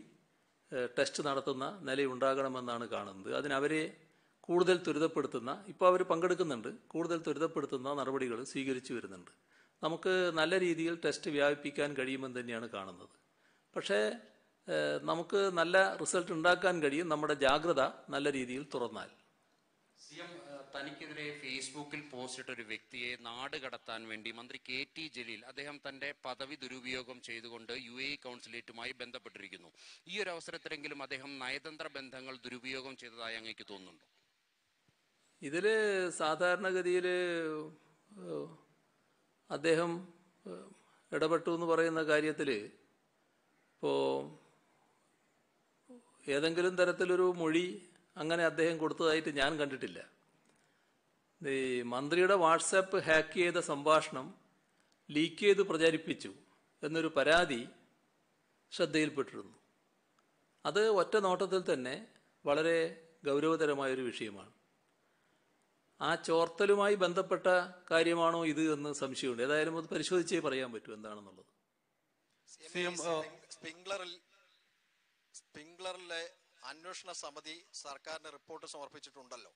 Speaker 1: ടെസ്റ്റ് നടത്തുന്ന നിലയുണ്ടാകണമെന്നാണ് കാണുന്നത് അതിനവരെ കൂടുതൽ ത്വരിതപ്പെടുത്തുന്ന ഇപ്പോൾ അവർ പങ്കെടുക്കുന്നുണ്ട് കൂടുതൽ ത്വരിതപ്പെടുത്തുന്ന നടപടികൾ സ്വീകരിച്ചു വരുന്നുണ്ട് നമുക്ക് നല്ല രീതിയിൽ ടെസ്റ്റ് വ്യാപിപ്പിക്കാൻ കഴിയുമെന്ന് തന്നെയാണ് കാണുന്നത് പക്ഷേ നമുക്ക് നല്ല റിസൾട്ട് ഉണ്ടാക്കാൻ കഴിയും നമ്മുടെ ജാഗ്രത നല്ല രീതിയിൽ തുറന്നാൽ തനിക്കെതിരെ ഫേസ്ബുക്കിൽ പോസ്റ്റ് ഇട്ട ഒരു വ്യക്തിയെ നാട് കടത്താൻ വേണ്ടി മന്ത്രി കെ ടി ജലീൽ അദ്ദേഹം തന്റെ പദവി ദുരുപയോഗം ചെയ്തുകൊണ്ട് യു എ കൗൺസിലേറ്റുമായി ബന്ധപ്പെട്ടിരിക്കുന്നു ഈ ഒരു അവസരത്തിലെങ്കിലും അദ്ദേഹം നയതന്ത്ര ബന്ധങ്ങൾ ദുരുപയോഗം ചെയ്തതായി അങ്ങേക്ക് തോന്നുന്നുണ്ടോ ഇതിൽ സാധാരണഗതിയിൽ അദ്ദേഹം ഇടപെട്ടു എന്ന് പറയുന്ന കാര്യത്തിൽ ഇപ്പോൾ ഏതെങ്കിലും തരത്തിലൊരു മൊഴി അങ്ങനെ അദ്ദേഹം കൊടുത്തതായിട്ട് ഞാൻ കണ്ടിട്ടില്ല ഈ മന്ത്രിയുടെ വാട്സാപ്പ് ഹാക്ക് ചെയ്ത സംഭാഷണം ലീക്ക് ചെയ്ത് പ്രചരിപ്പിച്ചു എന്നൊരു പരാതി ശ്രദ്ധയിൽപ്പെട്ടിരുന്നു അത് ഒറ്റ നോട്ടത്തിൽ തന്നെ വളരെ ഗൗരവതരമായൊരു വിഷയമാണ് ആ ചോർത്തലുമായി ബന്ധപ്പെട്ട കാര്യമാണോ ഇത് എന്ന് സംശയമുണ്ട് ഏതായാലും അത് പരിശോധിച്ചേ പറയാൻ പറ്റൂ എന്താണെന്നുള്ളത്
Speaker 2: സ്പ്രിംഗ്ലറിൽ സ്പ്രിംഗ്ലറിലെ അന്വേഷണ സമിതി സർക്കാരിന് റിപ്പോർട്ട് സമർപ്പിച്ചിട്ടുണ്ടല്ലോ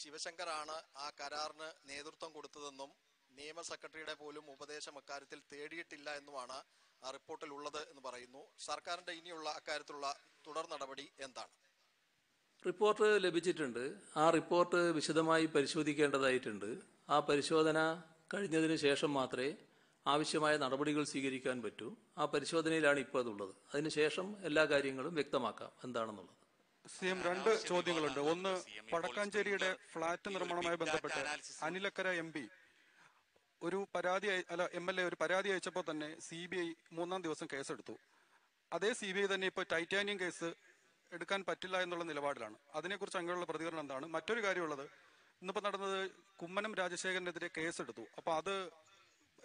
Speaker 2: ശിവശങ്കറാണ് ആ കരാറിന് നേതൃത്വം കൊടുത്തതെന്നും നിയമ സെക്രട്ടറിയുടെ പോലും ഉപദേശം അക്കാര്യത്തിൽ തേടിയിട്ടില്ല എന്നുമാണ് ആ റിപ്പോർട്ടിൽ ഉള്ളത് എന്ന് പറയുന്നു സർക്കാരിന്റെ ഇനിയുള്ള അക്കാര്യത്തിലുള്ള തുടർ നടപടി എന്താണ്
Speaker 1: റിപ്പോർട്ട് ലഭിച്ചിട്ടുണ്ട് ആ റിപ്പോർട്ട് വിശദമായി പരിശോധിക്കേണ്ടതായിട്ടുണ്ട് ആ പരിശോധന കഴിഞ്ഞതിന് ശേഷം മാത്രമേ ആവശ്യമായ നടപടികൾ സ്വീകരിക്കാൻ പറ്റൂ ആ പരിശോധനയിലാണ് ഇപ്പോൾ അതുള്ളത് അതിനുശേഷം എല്ലാ കാര്യങ്ങളും വ്യക്തമാക്കാം എന്താണെന്നുള്ളത് സി എം രണ്ട് ചോദ്യങ്ങളുണ്ട് ഒന്ന് വടക്കാഞ്ചേരിയുടെ ഫ്ളാറ്റ് നിർമ്മാണവുമായി ബന്ധപ്പെട്ട് അനിലക്കര എം
Speaker 2: പി ഒരു പരാതി അല്ല എം എൽ എ ഒരു പരാതി അയച്ചപ്പോൾ തന്നെ സി ബി ഐ മൂന്നാം ദിവസം കേസെടുത്തു അതേ സി ബി ഐ തന്നെ ഇപ്പോൾ ടൈറ്റാനിയം കേസ് എടുക്കാൻ പറ്റില്ല എന്നുള്ള നിലപാടിലാണ് അതിനെക്കുറിച്ച് അങ്ങനെയുള്ള പ്രതികരണം എന്താണ് മറ്റൊരു കാര്യമുള്ളത് ഇന്നിപ്പോൾ നടന്നത് കുമ്മനം രാജശേഖരനെതിരെ കേസെടുത്തു അപ്പോൾ അത്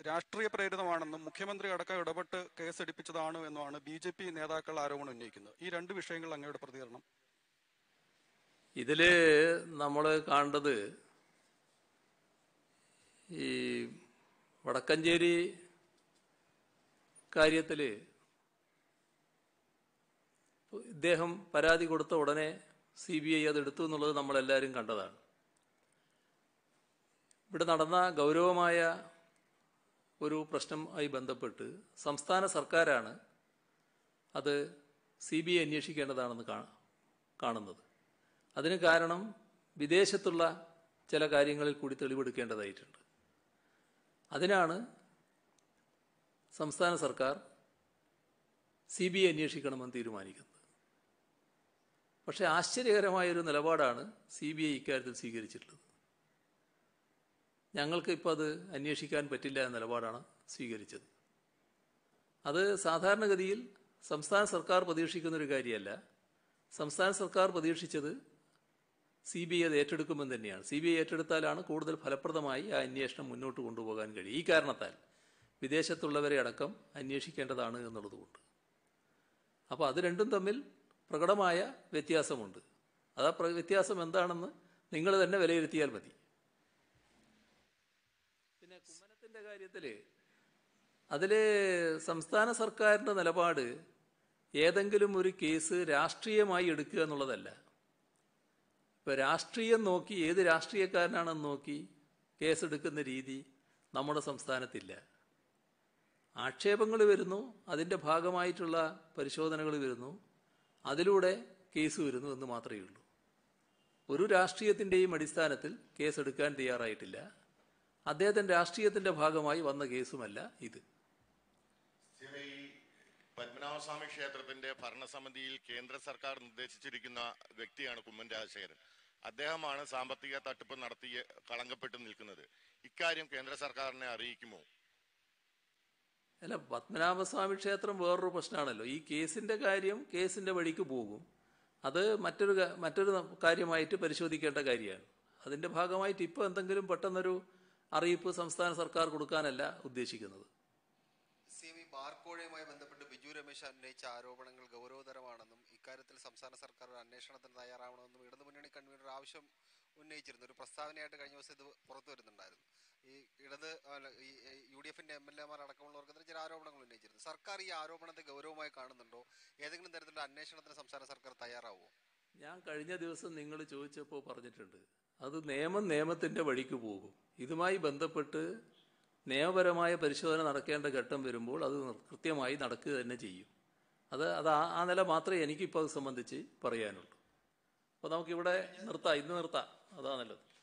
Speaker 2: രാഷ്ട്രീയ പ്രേരിതമാണെന്നും മുഖ്യമന്ത്രി അടക്കം ഇടപെട്ട് കേസെടുപ്പിച്ചതാണ് എന്നുമാണ് ബി ജെ പി നേതാക്കൾ ആരോപണം ഉന്നയിക്കുന്നത് ഈ രണ്ട് വിഷയങ്ങൾ അങ്ങയുടെ പ്രതികരണം
Speaker 1: ഇതിൽ നമ്മൾ കാണേണ്ടത് ഈ വടക്കഞ്ചേരി കാര്യത്തിൽ ഇദ്ദേഹം പരാതി കൊടുത്ത ഉടനെ സി ബി ഐ എടുത്തു എന്നുള്ളത് നമ്മളെല്ലാവരും കണ്ടതാണ് ഇവിടെ നടന്ന ഗൗരവമായ ഒരു പ്രശ്നമായി ബന്ധപ്പെട്ട് സംസ്ഥാന സർക്കാരാണ് അത് സി ബി ഐ അന്വേഷിക്കേണ്ടതാണെന്ന് കാണുന്നത് അതിന് കാരണം വിദേശത്തുള്ള ചില കാര്യങ്ങളിൽ കൂടി തെളിവെടുക്കേണ്ടതായിട്ടുണ്ട് അതിനാണ് സംസ്ഥാന സർക്കാർ സി ബി ഐ അന്വേഷിക്കണമെന്ന് തീരുമാനിക്കുന്നത് പക്ഷേ ആശ്ചര്യകരമായൊരു നിലപാടാണ് സി ബി ഐ ഇക്കാര്യത്തിൽ സ്വീകരിച്ചിട്ടുള്ളത് ഞങ്ങൾക്ക് ഇപ്പോൾ അത് അന്വേഷിക്കാൻ പറ്റില്ല എന്ന നിലപാടാണ് സ്വീകരിച്ചത് അത് സാധാരണഗതിയിൽ സംസ്ഥാന സർക്കാർ പ്രതീക്ഷിക്കുന്ന ഒരു കാര്യമല്ല സംസ്ഥാന സർക്കാർ പ്രതീക്ഷിച്ചത് സി ബി ഐ അത് ഏറ്റെടുക്കുമെന്ന് തന്നെയാണ് സി ബി ഐ ഏറ്റെടുത്താലാണ് കൂടുതൽ ഫലപ്രദമായി ആ അന്വേഷണം മുന്നോട്ട് കൊണ്ടുപോകാൻ കഴിയും ഈ കാരണത്താൽ വിദേശത്തുള്ളവരെ അടക്കം അന്വേഷിക്കേണ്ടതാണ് എന്നുള്ളതുകൊണ്ട് അപ്പോൾ അത് രണ്ടും തമ്മിൽ പ്രകടമായ വ്യത്യാസമുണ്ട് അതാ ആ വ്യത്യാസം എന്താണെന്ന് നിങ്ങൾ തന്നെ വിലയിരുത്തിയാൽ മതി പിന്നെ കുമ്മനത്തിൻ്റെ കാര്യത്തിൽ അതിൽ സംസ്ഥാന സർക്കാരിൻ്റെ നിലപാട് ഏതെങ്കിലും ഒരു കേസ് രാഷ്ട്രീയമായി എടുക്കുക എന്നുള്ളതല്ല ഇപ്പോൾ രാഷ്ട്രീയം നോക്കി ഏത് രാഷ്ട്രീയക്കാരനാണെന്ന് നോക്കി കേസെടുക്കുന്ന രീതി നമ്മുടെ സംസ്ഥാനത്തില്ല ആക്ഷേപങ്ങൾ വരുന്നു അതിൻ്റെ ഭാഗമായിട്ടുള്ള പരിശോധനകൾ വരുന്നു അതിലൂടെ കേസ് വരുന്നു എന്ന് മാത്രമേ ഉള്ളൂ ഒരു രാഷ്ട്രീയത്തിൻ്റെയും അടിസ്ഥാനത്തിൽ കേസെടുക്കാൻ തയ്യാറായിട്ടില്ല അദ്ദേഹത്തിന്റെ രാഷ്ട്രീയത്തിന്റെ ഭാഗമായി വന്ന കേസുമല്ല ഇത്
Speaker 2: പത്മനാഭസ്വാമി ക്ഷേത്രത്തിന്റെ ഭരണസമിതിയിൽ കേന്ദ്ര സർക്കാർ നിർദ്ദേശിച്ചിരിക്കുന്ന വ്യക്തിയാണ് കുമ്മൻ രാജശേഖരൻ അദ്ദേഹമാണ് സാമ്പത്തിക തട്ടിപ്പ് നടത്തി കളങ്കപ്പെട്ട് നിൽക്കുന്നത് ഇക്കാര്യം കേന്ദ്ര സർക്കാരിനെ അറിയിക്കുമോ
Speaker 1: അല്ല പത്മനാഭസ്വാമി ക്ഷേത്രം വേറൊരു പ്രശ്നമാണല്ലോ ഈ കേസിൻ്റെ കാര്യം കേസിൻ്റെ വഴിക്ക് പോകും അത് മറ്റൊരു മറ്റൊരു കാര്യമായിട്ട് പരിശോധിക്കേണ്ട കാര്യമാണ് അതിൻ്റെ ഭാഗമായിട്ട് ഇപ്പോൾ എന്തെങ്കിലും പെട്ടെന്നൊരു അറിയിപ്പ് സംസ്ഥാന സർക്കാർ കൊടുക്കാനല്ല ഉദ്ദേശിക്കുന്നത്
Speaker 2: ബാർക്കോഴയുമായി ബന്ധപ്പെട്ട് ബിജു രമേശ് ഉന്നയിച്ച ആരോപണങ്ങൾ ഗൗരവതരമാണെന്നും ഇക്കാര്യത്തിൽ സംസ്ഥാന സർക്കാർ ഒരു അന്വേഷണത്തിന് തയ്യാറാവണമെന്നും ഇടതുമുന്നണി കൺവീനർ ആവശ്യം ഉന്നയിച്ചിരുന്നു ഒരു പ്രസ്താവനയായിട്ട് കഴിഞ്ഞ ദിവസം ഇത് പുറത്തു വരുന്നുണ്ടായിരുന്നു ഈ ഇടത് ഈ യു ഡി എഫിന്റെ എം എൽ എമാർ അടക്കമുള്ളവർക്കെതിരെ ചില ആരോപണങ്ങൾ ഉന്നയിച്ചിരുന്നു സർക്കാർ ഈ ആരോപണത്തെ ഗൗരവമായി കാണുന്നുണ്ടോ ഏതെങ്കിലും തരത്തിലുള്ള
Speaker 1: അന്വേഷണത്തിന് സംസാര സർക്കാർ തയ്യാറാവുമോ ഞാൻ കഴിഞ്ഞ ദിവസം നിങ്ങൾ ചോദിച്ചപ്പോൾ പറഞ്ഞിട്ടുണ്ട് അത് നിയമം നിയമത്തിന്റെ വഴിക്ക് പോകും ഇതുമായി ബന്ധപ്പെട്ട് നിയമപരമായ പരിശോധന നടക്കേണ്ട ഘട്ടം വരുമ്പോൾ അത് കൃത്യമായി നടക്കുക തന്നെ ചെയ്യും അത് അത് ആ നില മാത്രമേ എനിക്കിപ്പോൾ അത് സംബന്ധിച്ച് പറയാനുള്ളൂ അപ്പോൾ നമുക്കിവിടെ നിർത്താം ഇന്ന് നിർത്താം അതാ നല്ലത്